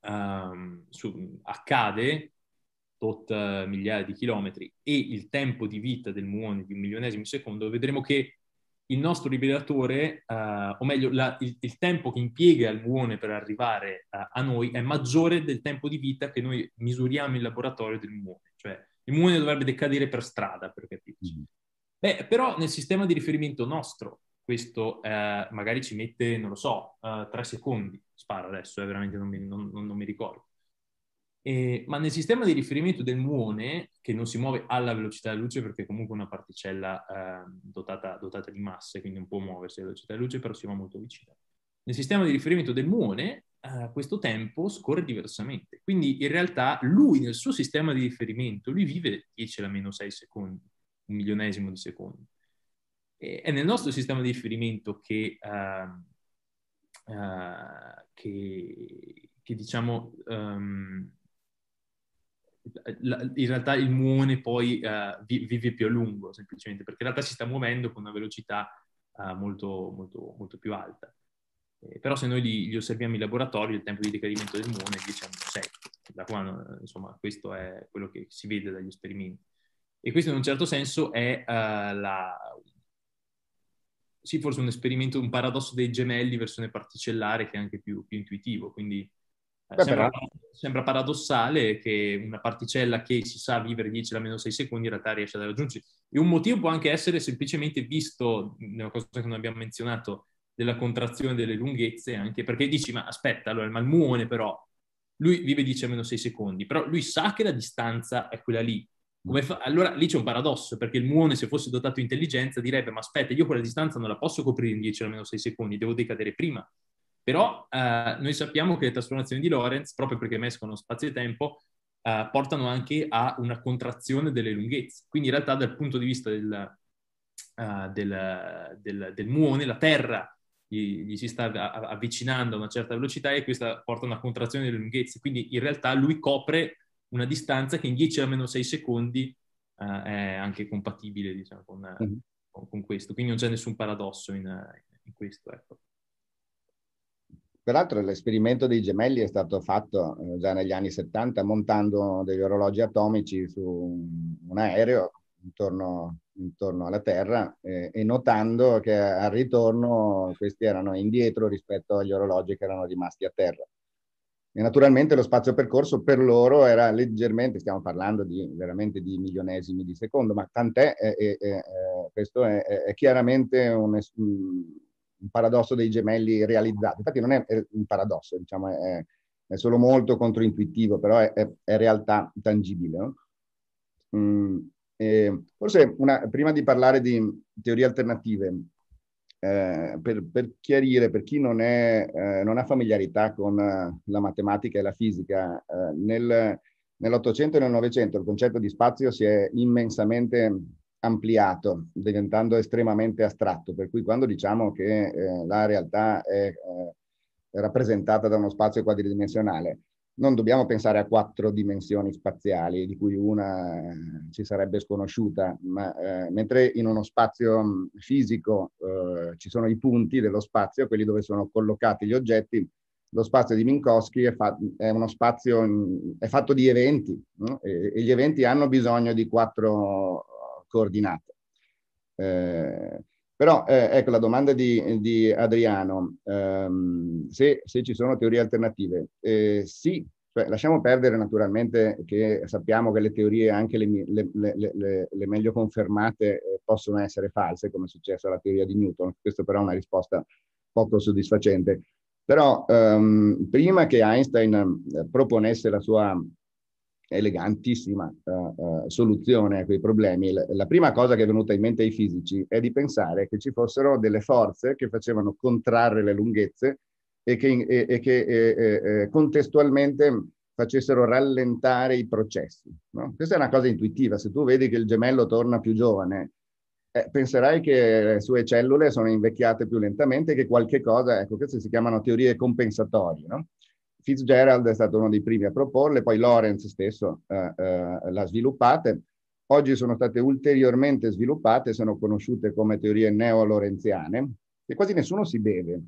ehm, su, accade tot eh, migliaia di chilometri e il tempo di vita del muone di un milionesimo secondo, vedremo che il nostro liberatore, eh, o meglio, la, il, il, tempo che impiega il muone per arrivare eh, a noi è maggiore del tempo di vita che noi misuriamo in laboratorio del muone. Cioè, il muone dovrebbe decadere per strada, per capirci. Mm. Beh, però nel sistema di riferimento nostro, questo eh, magari ci mette, non lo so, eh, tre secondi. Sparo adesso, eh, veramente non mi, non, non, non mi ricordo. Eh, ma nel sistema di riferimento del muone, che non si muove alla velocità della luce perché è comunque una particella eh, dotata, dotata, di massa, quindi non può muoversi alla velocità della luce, però si va molto vicino. Nel sistema di riferimento del muone, eh, questo tempo scorre diversamente. Quindi in realtà lui nel suo sistema di riferimento, lui vive 10 alla meno 6 secondi, un milionesimo di secondo. è nel nostro sistema di riferimento che, ehm, eh, che, che diciamo... Um, in realtà il muone poi uh, vive più a lungo, semplicemente, perché in realtà si sta muovendo con una velocità uh, molto, molto, molto, più alta. Eh, però se noi li, li, osserviamo in laboratorio, il tempo di decadimento del muone è 10 anni 7. Da qua, insomma, questo è quello che si vede dagli esperimenti. E questo in un certo senso è uh, la... Sì, forse un esperimento, un paradosso dei gemelli versione particellare che è anche più, più intuitivo, quindi eh, Beh, sembra, sembra, paradossale che una particella che si sa vivere 10 alla meno 6 secondi in realtà riesca ad raggiungerci. E un motivo può anche essere semplicemente visto, nella cosa che non abbiamo menzionato, della contrazione delle lunghezze, anche perché dici, ma aspetta, allora il malmuone però, lui vive 10 alla meno 6 secondi, però lui sa che la distanza è quella lì. Fa... Allora lì c'è un paradosso, perché il muone se fosse dotato di intelligenza direbbe, ma aspetta, io quella distanza non la posso coprire in 10 alla meno 6 secondi, devo decadere prima. Però eh, noi sappiamo che le trasformazioni di Lorentz, proprio perché mescono spazio e tempo, eh, portano anche a una contrazione delle lunghezze. Quindi in realtà dal punto di vista del, uh, del, del, del muone, la Terra gli, gli si sta avvicinando a una certa velocità e questa porta a una contrazione delle lunghezze. Quindi in realtà lui copre una distanza che in 10 a meno 6 secondi uh, è anche compatibile diciamo, con, mm-hmm. con, con, questo. Quindi non c'è nessun paradosso in, in questo. Ecco. Peraltro l'esperimento dei gemelli è stato fatto eh, già negli anni 70 montando degli orologi atomici su un, aereo intorno, intorno, alla Terra eh, e notando che al ritorno questi erano indietro rispetto agli orologi che erano rimasti a Terra. E naturalmente lo spazio percorso per loro era leggermente, stiamo parlando di, veramente di milionesimi di secondo, ma tant'è, eh, eh, eh questo è, è chiaramente un, un paradosso dei gemelli realizzati. Infatti non è un paradosso, diciamo, è, è solo molto controintuitivo, però è, è, è realtà tangibile. No? Mm, forse una, prima di parlare di teorie alternative, eh, per, per, chiarire, per chi non, è, eh, non ha familiarità con eh, la matematica e la fisica, eh, nel, nell'Ottocento e nel Novecento il concetto di spazio si è immensamente ampliato, diventando estremamente astratto, per cui quando diciamo che eh, la realtà è eh, rappresentata da uno spazio quadridimensionale, non dobbiamo pensare a quattro dimensioni spaziali, di cui una eh, ci sarebbe sconosciuta, ma eh, mentre in uno spazio mm, fisico eh, ci sono i punti dello spazio, quelli dove sono collocati gli oggetti, lo spazio di Minkowski è, fa- è uno spazio, in- mm, è fatto di eventi no? Mm, e-, e gli eventi hanno bisogno di quattro coordinate. Eh, però eh, ecco la domanda di, di Adriano, ehm, se, se, ci sono teorie alternative. Eh, sì, cioè, lasciamo perdere naturalmente che sappiamo che le teorie, anche le, le, le, le meglio confermate, eh, possono essere false, come è successo alla teoria di Newton. Questa però è una risposta poco soddisfacente. Però ehm, prima che Einstein eh, proponesse la sua elegantissima uh, uh, soluzione a quei problemi. La, la, prima cosa che è venuta in mente ai fisici è di pensare che ci fossero delle forze che facevano contrarre le lunghezze e che, e, e che e, contestualmente facessero rallentare i processi. No? Questa è una cosa intuitiva, se tu vedi che il gemello torna più giovane, eh, penserai che le sue cellule sono invecchiate più lentamente, che qualche cosa, ecco, queste si chiamano teorie compensatorie, no? Fitzgerald è stato uno dei primi a proporle, poi Lawrence stesso eh, eh, l'ha sviluppate. Oggi sono state ulteriormente sviluppate, sono conosciute come teorie neo-lorenziane, che quasi nessuno si beve,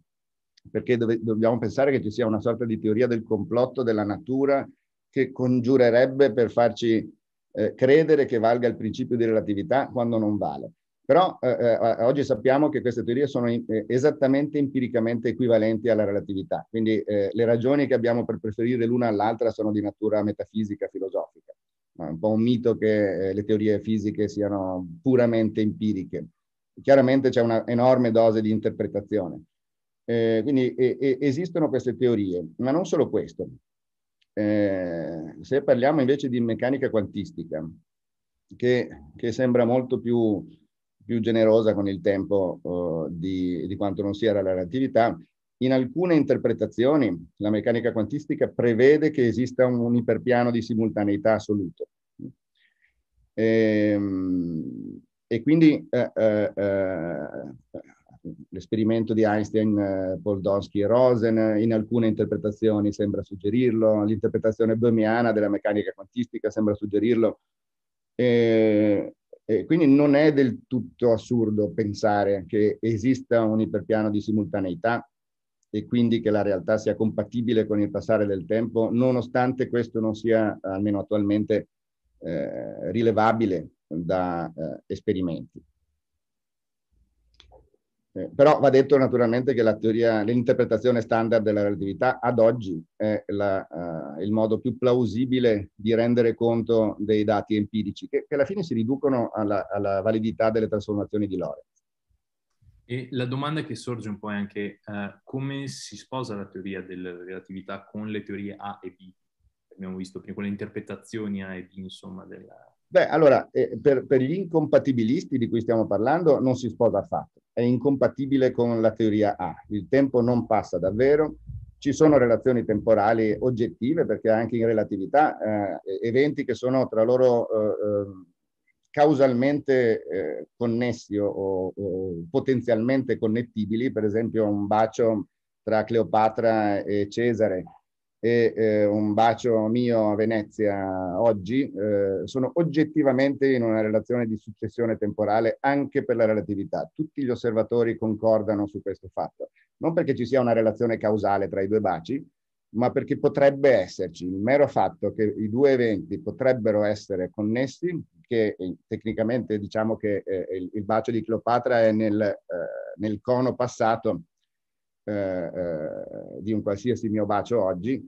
perché dove, dobbiamo pensare che ci sia una sorta di teoria del complotto della natura che congiurerebbe per farci eh, credere che valga il principio di relatività quando non vale. Però eh, eh oggi sappiamo che queste teorie sono in, eh, esattamente empiricamente equivalenti alla relatività, quindi eh, le ragioni che abbiamo per preferire l'una all'altra sono di natura metafisica, filosofica. È un po' un mito che eh, le teorie fisiche siano puramente empiriche. Chiaramente c'è una enorme dose di interpretazione. Eh, quindi esistono queste teorie, ma non solo questo. se parliamo invece di meccanica quantistica, che, che sembra molto più più generosa con il tempo uh, di, di, quanto non sia la relatività. In alcune interpretazioni la meccanica quantistica prevede che esista un, un iperpiano di simultaneità assoluto. E, ehm, e quindi eh, eh, eh, l'esperimento di Einstein, eh, Poldowski e Rosen in alcune interpretazioni sembra suggerirlo, l'interpretazione bohmiana della meccanica quantistica sembra suggerirlo. E, eh, quindi non è del tutto assurdo pensare che esista un iperpiano di simultaneità e quindi che la realtà sia compatibile con il passare del tempo, nonostante questo non sia, almeno attualmente, eh, rilevabile da eh, esperimenti. Eh, però va detto naturalmente che teoria, l'interpretazione standard della relatività ad oggi è la, uh, il modo più plausibile di rendere conto dei dati empirici, che, che alla fine si riducono alla, alla, validità delle trasformazioni di Lorentz. E la domanda che sorge un po' è anche uh, come si sposa la teoria della relatività con le teorie A e B? Abbiamo visto prima quelle interpretazioni A e B, insomma, della, Beh, allora, eh, per, per, gli incompatibilisti di cui stiamo parlando non si sposa affatto, è incompatibile con la teoria A, il tempo non passa davvero, ci sono relazioni temporali oggettive perché anche in relatività eh, eventi che sono tra loro eh, eh causalmente eh, connessi o, o potenzialmente connettibili, per esempio un bacio tra Cleopatra e Cesare e eh, un bacio mio a Venezia oggi, eh, sono oggettivamente in una relazione di successione temporale anche per la relatività. Tutti gli osservatori concordano su questo fatto, non perché ci sia una relazione causale tra i due baci, ma perché potrebbe esserci il mero fatto che i due eventi potrebbero essere connessi, che eh, tecnicamente diciamo che eh, il, il, bacio di Cleopatra è nel, eh, nel cono passato eh, eh, di un qualsiasi mio bacio oggi,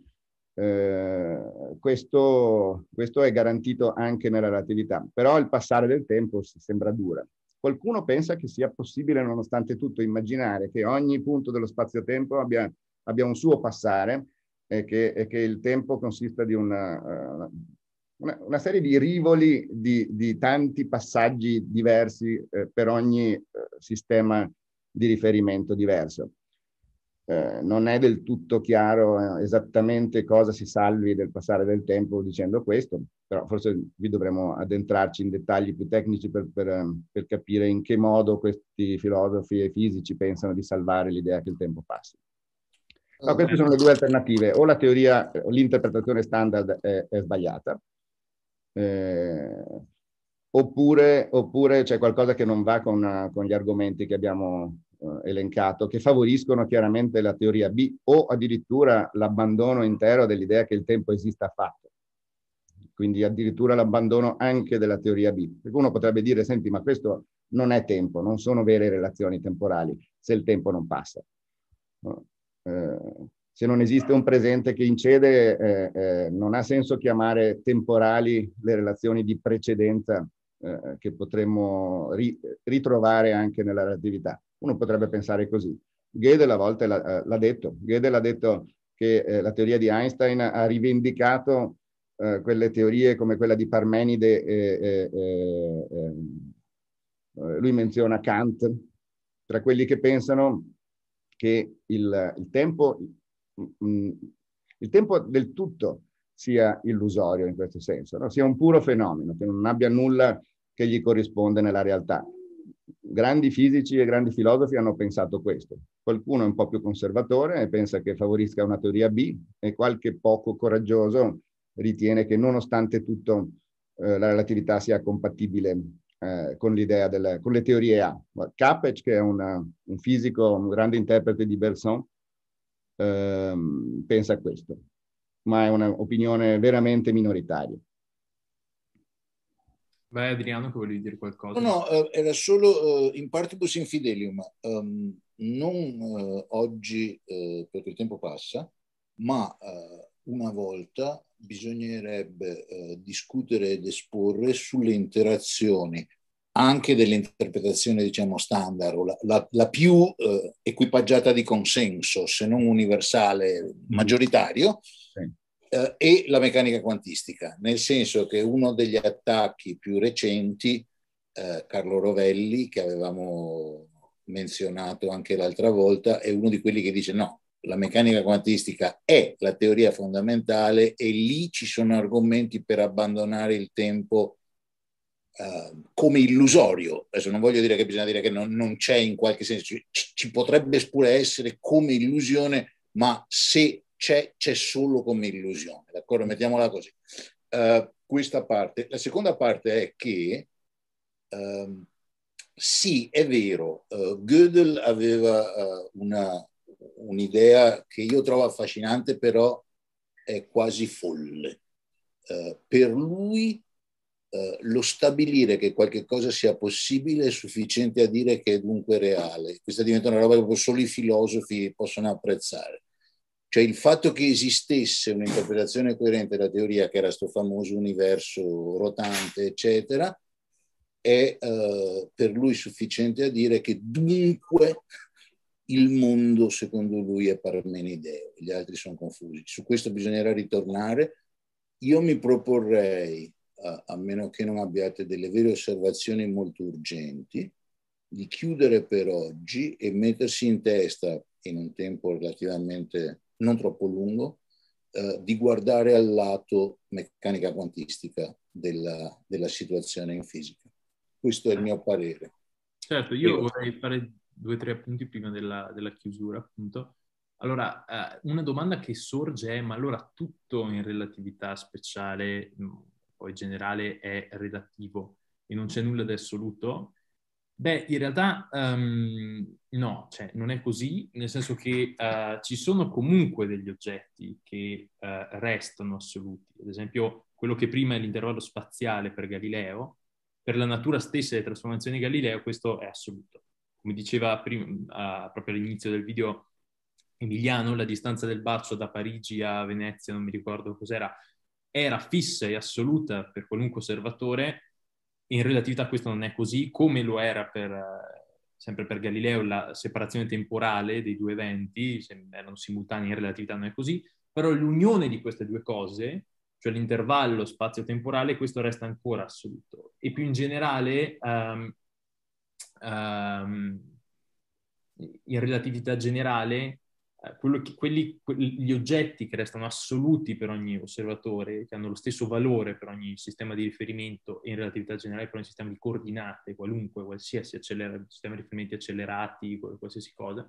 eh, questo, questo, è garantito anche nella relatività, però il passare del tempo sembra dura. Qualcuno pensa che sia possibile, nonostante tutto, immaginare che ogni punto dello spazio-tempo abbia, abbia un suo passare e che, e che il tempo consista di una, eh, una, una serie di rivoli di, di tanti passaggi diversi eh, per ogni eh, sistema di riferimento diverso. Eh, non è del tutto chiaro eh, esattamente cosa si salvi del passare del tempo dicendo questo, però forse vi dovremo addentrarci in dettagli più tecnici per, per, ehm, per capire in che modo questi filosofi e fisici pensano di salvare l'idea che il tempo passi. No, queste sono le due alternative, o la teoria o l'interpretazione standard è, è sbagliata, eh, oppure, oppure c'è qualcosa che non va con, con gli argomenti che abbiamo eh, elencato, che favoriscono chiaramente la teoria B o addirittura l'abbandono intero dell'idea che il tempo esista affatto. Quindi addirittura l'abbandono anche della teoria B. Perché uno potrebbe dire, senti, ma questo non è tempo, non sono vere relazioni temporali se il tempo non passa. Eh, se non esiste un presente che incede, eh, eh, non ha senso chiamare temporali le relazioni di precedenza eh, che potremmo ri- ritrovare anche nella relatività. Uno potrebbe pensare così. Gödel a volte l'ha, eh, l'ha detto. Gödel ha detto che eh, la teoria di Einstein ha rivendicato eh, quelle teorie come quella di Parmenide. Eh, eh, lui menziona Kant, tra quelli che pensano che il, il, tempo, mm, mm, il tempo del tutto sia illusorio in questo senso, no? sia un puro fenomeno, che non abbia nulla che gli corrisponde nella realtà grandi fisici e grandi filosofi hanno pensato questo. Qualcuno è un po' più conservatore e pensa che favorisca una teoria B e qualche poco coraggioso ritiene che nonostante tutto eh, la relatività sia compatibile eh, con, delle, con, le teorie A. Capec, che è una, un fisico, un grande interprete di Bergson, ehm, pensa questo, ma è un'opinione veramente minoritaria. Vai Adriano che volevi dire qualcosa. No, no, eh, era solo eh, in parte partibus infidelium. Ehm, um, non eh, oggi, perché il tempo passa, ma una volta bisognerebbe eh, discutere ed esporre sulle interazioni anche dell'interpretazione diciamo standard o la, la, la più eh, equipaggiata di consenso se non universale mm-hmm. maggioritario eh, e la meccanica quantistica, nel senso che uno degli attacchi più recenti, eh, Carlo Rovelli, che avevamo menzionato anche l'altra volta, è uno di quelli che dice no, la meccanica quantistica è la teoria fondamentale e lì ci sono argomenti per abbandonare il tempo eh, come illusorio. Adesso non voglio dire che bisogna dire che non, non c'è in qualche senso, ci, ci potrebbe pure essere come illusione, ma se c'è, c'è solo come illusione, d'accordo? Mettiamola così. Uh, questa parte. La seconda parte è che um, sì, è vero, uh, Gödel aveva uh, una, un'idea che io trovo affascinante, però è quasi folle. Uh, per lui uh, lo stabilire che qualche cosa sia possibile è sufficiente a dire che è dunque reale. Questa diventa una roba che solo i filosofi possono apprezzare. Cioè il fatto che esistesse un'interpretazione coerente della teoria, che era questo famoso universo rotante, eccetera, è eh, per lui sufficiente a dire che dunque il mondo secondo lui è parmenideo, gli altri sono confusi. Su questo bisognerà ritornare. Io mi proporrei, a, a meno che non abbiate delle vere osservazioni molto urgenti, di chiudere per oggi e mettersi in testa in un tempo relativamente non troppo lungo, eh, di guardare al lato meccanica quantistica della, della, situazione in fisica. Questo è il mio parere. Certo, io ecco. vorrei fare due o tre appunti prima della, della chiusura, appunto. Allora, eh, una domanda che sorge è, ma allora tutto in relatività speciale, mm, poi generale, è relativo e non c'è nulla di assoluto? Beh, in realtà um, no, cioè, non è così, nel senso che uh, ci sono comunque degli oggetti che uh, restano assoluti. Ad esempio, quello che prima è l'intervallo spaziale per Galileo, per la natura stessa delle trasformazioni di Galileo, questo è assoluto. Come diceva prima, uh, proprio all'inizio del video Emiliano, la distanza del bacio da Parigi a Venezia, non mi ricordo cos'era, era fissa e assoluta per qualunque osservatore in relatività questo non è così, come lo era per, eh, sempre per Galileo la separazione temporale dei due eventi, se erano simultanei in relatività non è così, però l'unione di queste due cose, cioè l'intervallo spazio-temporale, questo resta ancora assoluto. E più in generale, um, um, in relatività generale, eh, che, quelli, gli oggetti che restano assoluti per ogni osservatore, che hanno lo stesso valore per ogni sistema di riferimento e in relatività generale per ogni sistema di coordinate, qualunque, qualsiasi acceler- sistema di riferimenti accelerati, qualsiasi cosa,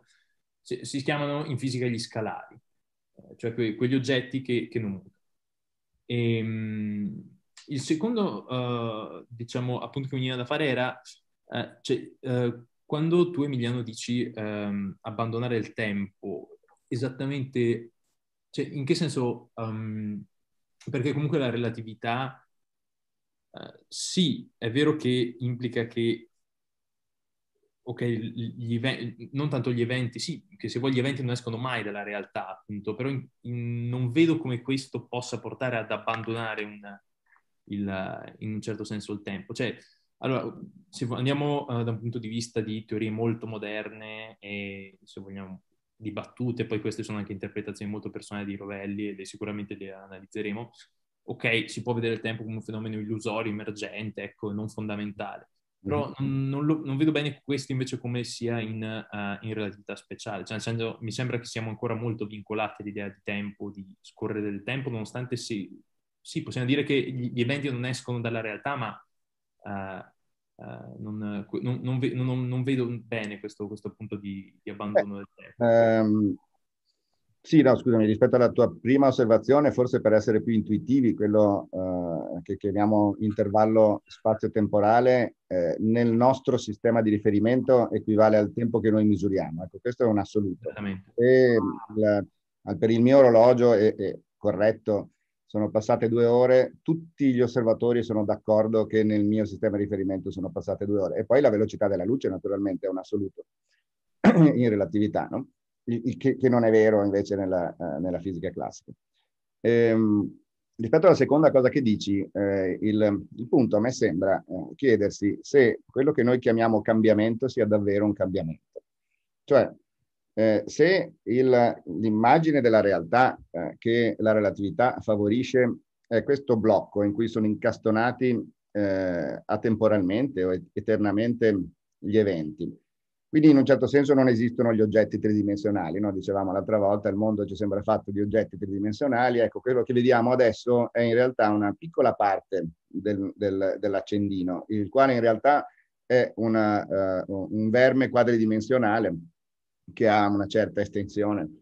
si, si chiamano in fisica gli scalari, eh, cioè que- quegli oggetti che, che non mutano. Ehm, il secondo, uh, diciamo, appunto che mi veniva da fare era, uh, cioè, uh, quando tu Emiliano dici um, abbandonare il tempo esattamente, cioè, in che senso, um, perché comunque la relatività, uh, sì, è vero che implica che, ok, eventi, non tanto gli eventi, sì, che se vuoi gli eventi non escono mai dalla realtà, appunto, però in, in, non vedo come questo possa portare ad abbandonare un, il, in un certo senso il tempo. Cioè, allora, se andiamo uh, da un punto di vista di teorie molto moderne e se vogliamo di battute, poi queste sono anche interpretazioni molto personali di Rovelli e le, sicuramente le analizzeremo. Ok, si può vedere il tempo come un fenomeno illusorio, emergente, ecco, non fondamentale, però mm non, lo, non, vedo bene questo invece come sia in, uh, in relatività speciale, cioè, senso, mi sembra che siamo ancora molto vincolati all'idea di tempo, di scorrere del tempo, nonostante sì, sì possiamo dire che gli, eventi non escono dalla realtà, ma... Uh, Uh, non, non, non, non, vedo bene questo, questo punto di, di abbandono del tempo. Ehm, sì, no, scusami, rispetto alla tua prima osservazione, forse per essere più intuitivi, quello eh, che chiamiamo intervallo spazio-temporale eh, nel nostro sistema di riferimento equivale al tempo che noi misuriamo. Ecco, questo è un assoluto. E, la, per il mio orologio è, è corretto sono passate due ore, tutti gli osservatori sono d'accordo che nel mio sistema di riferimento sono passate due ore. E poi la velocità della luce naturalmente è un assoluto [CLEARS THROAT] in relatività, no? che, che, non è vero invece nella, eh, nella fisica classica. Ehm, rispetto alla seconda cosa che dici, eh, il, il, punto a me sembra eh, chiedersi se quello che noi chiamiamo cambiamento sia davvero un cambiamento. Cioè, eh, se il, l'immagine della realtà eh, che la relatività favorisce è questo blocco in cui sono incastonati eh, atemporalmente o eternamente gli eventi. Quindi in un certo senso non esistono gli oggetti tridimensionali, no? dicevamo l'altra volta, il mondo ci sembra fatto di oggetti tridimensionali, ecco, quello che vediamo adesso è in realtà una piccola parte del, del, dell'accendino, il quale in realtà è una, uh, un verme quadridimensionale che ha una certa estensione.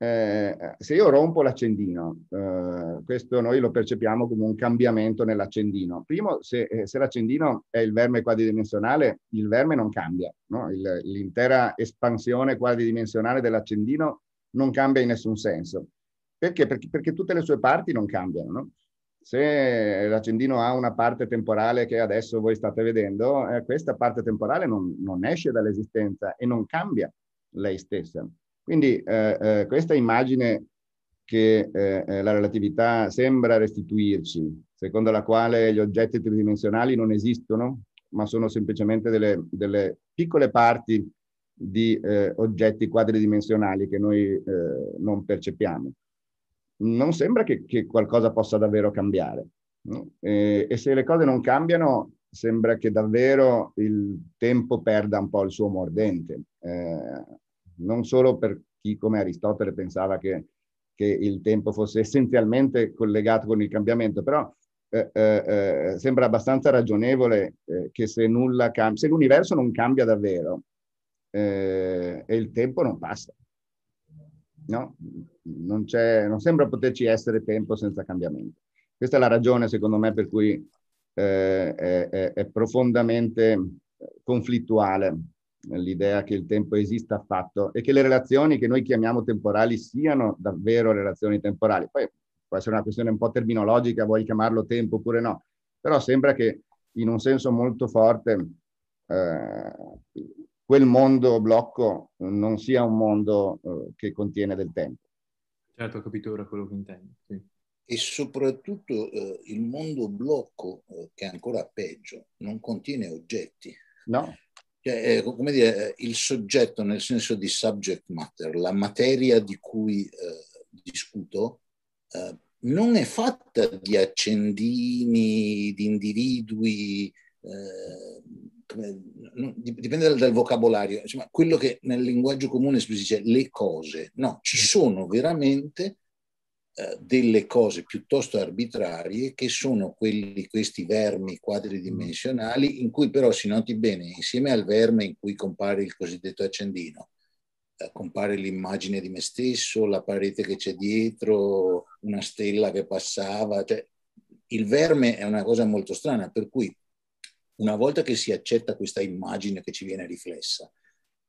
Eh, se io rompo l'accendino, eh, questo noi lo percepiamo come un cambiamento nell'accendino. Primo, se, eh, se l'accendino è il verme quadridimensionale, il verme non cambia, no? il, l'intera espansione quadridimensionale dell'accendino non cambia in nessun senso. Perché? Perché, perché tutte le sue parti non cambiano. No? Se l'accendino ha una parte temporale che adesso voi state vedendo, eh, questa parte temporale non, non esce dall'esistenza e non cambia lei stessa. Quindi eh, eh questa immagine che eh, eh, la relatività sembra restituirci, secondo la quale gli oggetti tridimensionali non esistono, ma sono semplicemente delle, delle piccole parti di oggetti quadridimensionali che noi non percepiamo. Non sembra che, che qualcosa possa davvero cambiare. No? E, e se le cose non cambiano, sembra che davvero il tempo perda un po' il suo mordente, eh, non solo per chi come Aristotele pensava che, che, il tempo fosse essenzialmente collegato con il cambiamento, però eh, eh, eh sembra abbastanza ragionevole eh, che se, nulla cambia, se l'universo non cambia davvero eh, e il tempo non passa. No? Non, non sembra poterci essere tempo senza cambiamento. Questa è la ragione, secondo me, per cui eh, è, è, profondamente conflittuale l'idea che il tempo esista affatto e che le relazioni che noi chiamiamo temporali siano davvero relazioni temporali. Poi può essere una questione un po' terminologica, vuoi chiamarlo tempo oppure no, però sembra che in un senso molto forte eh, quel mondo blocco non sia un mondo eh, che contiene del tempo. Certo, ho capito ora quello che intendo. Sì e soprattutto eh, il mondo blocco, eh, che è ancora peggio, non contiene oggetti. No. Cioè, eh, come dire, eh, il soggetto nel senso di subject matter, la materia di cui eh, discuto, eh, non è fatta di accendini, di individui, dipende dal, dal vocabolario, Insomma, quello che nel linguaggio comune si dice le cose, no, ci sono veramente eh, delle cose piuttosto arbitrarie che sono quelli, questi vermi quadridimensionali mm. in cui però si noti bene insieme al verme in cui compare il cosiddetto accendino eh, compare l'immagine di me stesso la parete che c'è dietro una stella che passava cioè, il verme è una cosa molto strana per cui una volta che si accetta questa immagine che ci viene riflessa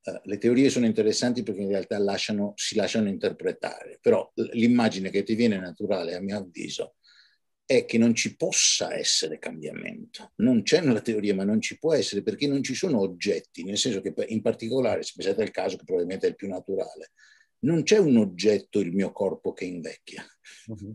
eh, le teorie sono interessanti perché in realtà lasciano, si lasciano interpretare, però l'immagine che ti viene naturale, a mio avviso, è che non ci possa essere cambiamento. Non c'è nella teoria, ma non ci può essere perché non ci sono oggetti, nel senso che in particolare, se pensate al caso che probabilmente è il più naturale, non c'è un oggetto, il mio corpo, che invecchia. Uh-huh.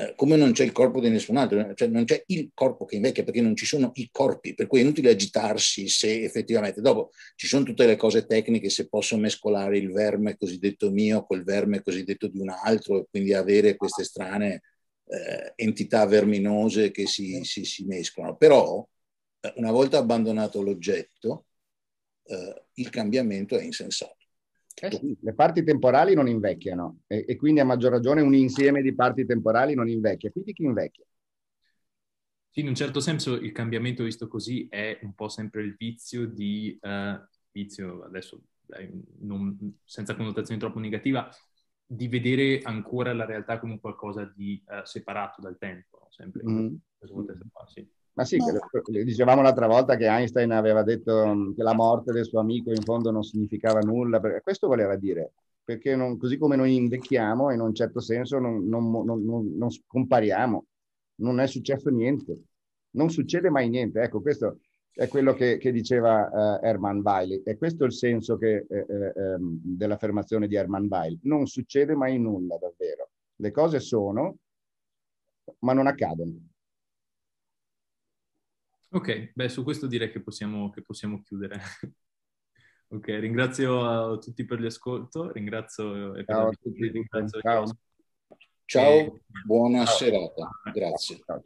Eh, come non c'è il corpo di nessun altro, eh, cioè non c'è il corpo che invecchia perché non ci sono i corpi, per cui è inutile agitarsi se effettivamente dopo ci sono tutte le cose tecniche, se posso mescolare il verme cosiddetto mio col verme cosiddetto di un altro e quindi avere queste strane eh, entità verminose che si, si, si mescolano. Però eh, una volta abbandonato l'oggetto, eh, il cambiamento è insensato. Eh le parti temporali non invecchiano e, e, quindi a maggior ragione un insieme di parti temporali non invecchia. Quindi chi invecchia? Sì, in un certo senso il cambiamento visto così è un po' sempre il vizio di, uh, vizio adesso non, senza connotazione troppo negativa, di vedere ancora la realtà come qualcosa di uh, separato dal tempo. Sempre. Mm. Sì. Ma sì, Beh. dicevamo l'altra volta che Einstein aveva detto mm, che la morte del suo amico in fondo non significava nulla, questo voleva dire, perché non, così come noi invecchiamo, in un certo senso non, non, non scompariamo, non è successo niente, non succede mai niente. Ecco, questo è quello che, che diceva uh, eh, Herman Weil, e questo è il senso che, eh, eh, ehm, dell'affermazione di Herman Weil. Non succede mai nulla davvero. Le cose sono, ma non accadono. Ok, beh, su questo direi che possiamo, che possiamo chiudere. [LAUGHS] ok, ringrazio uh, tutti per l'ascolto, ringrazio, eh, ciao, per tutti, ringrazio ciao. ciao, buona ciao. serata, grazie. Ciao.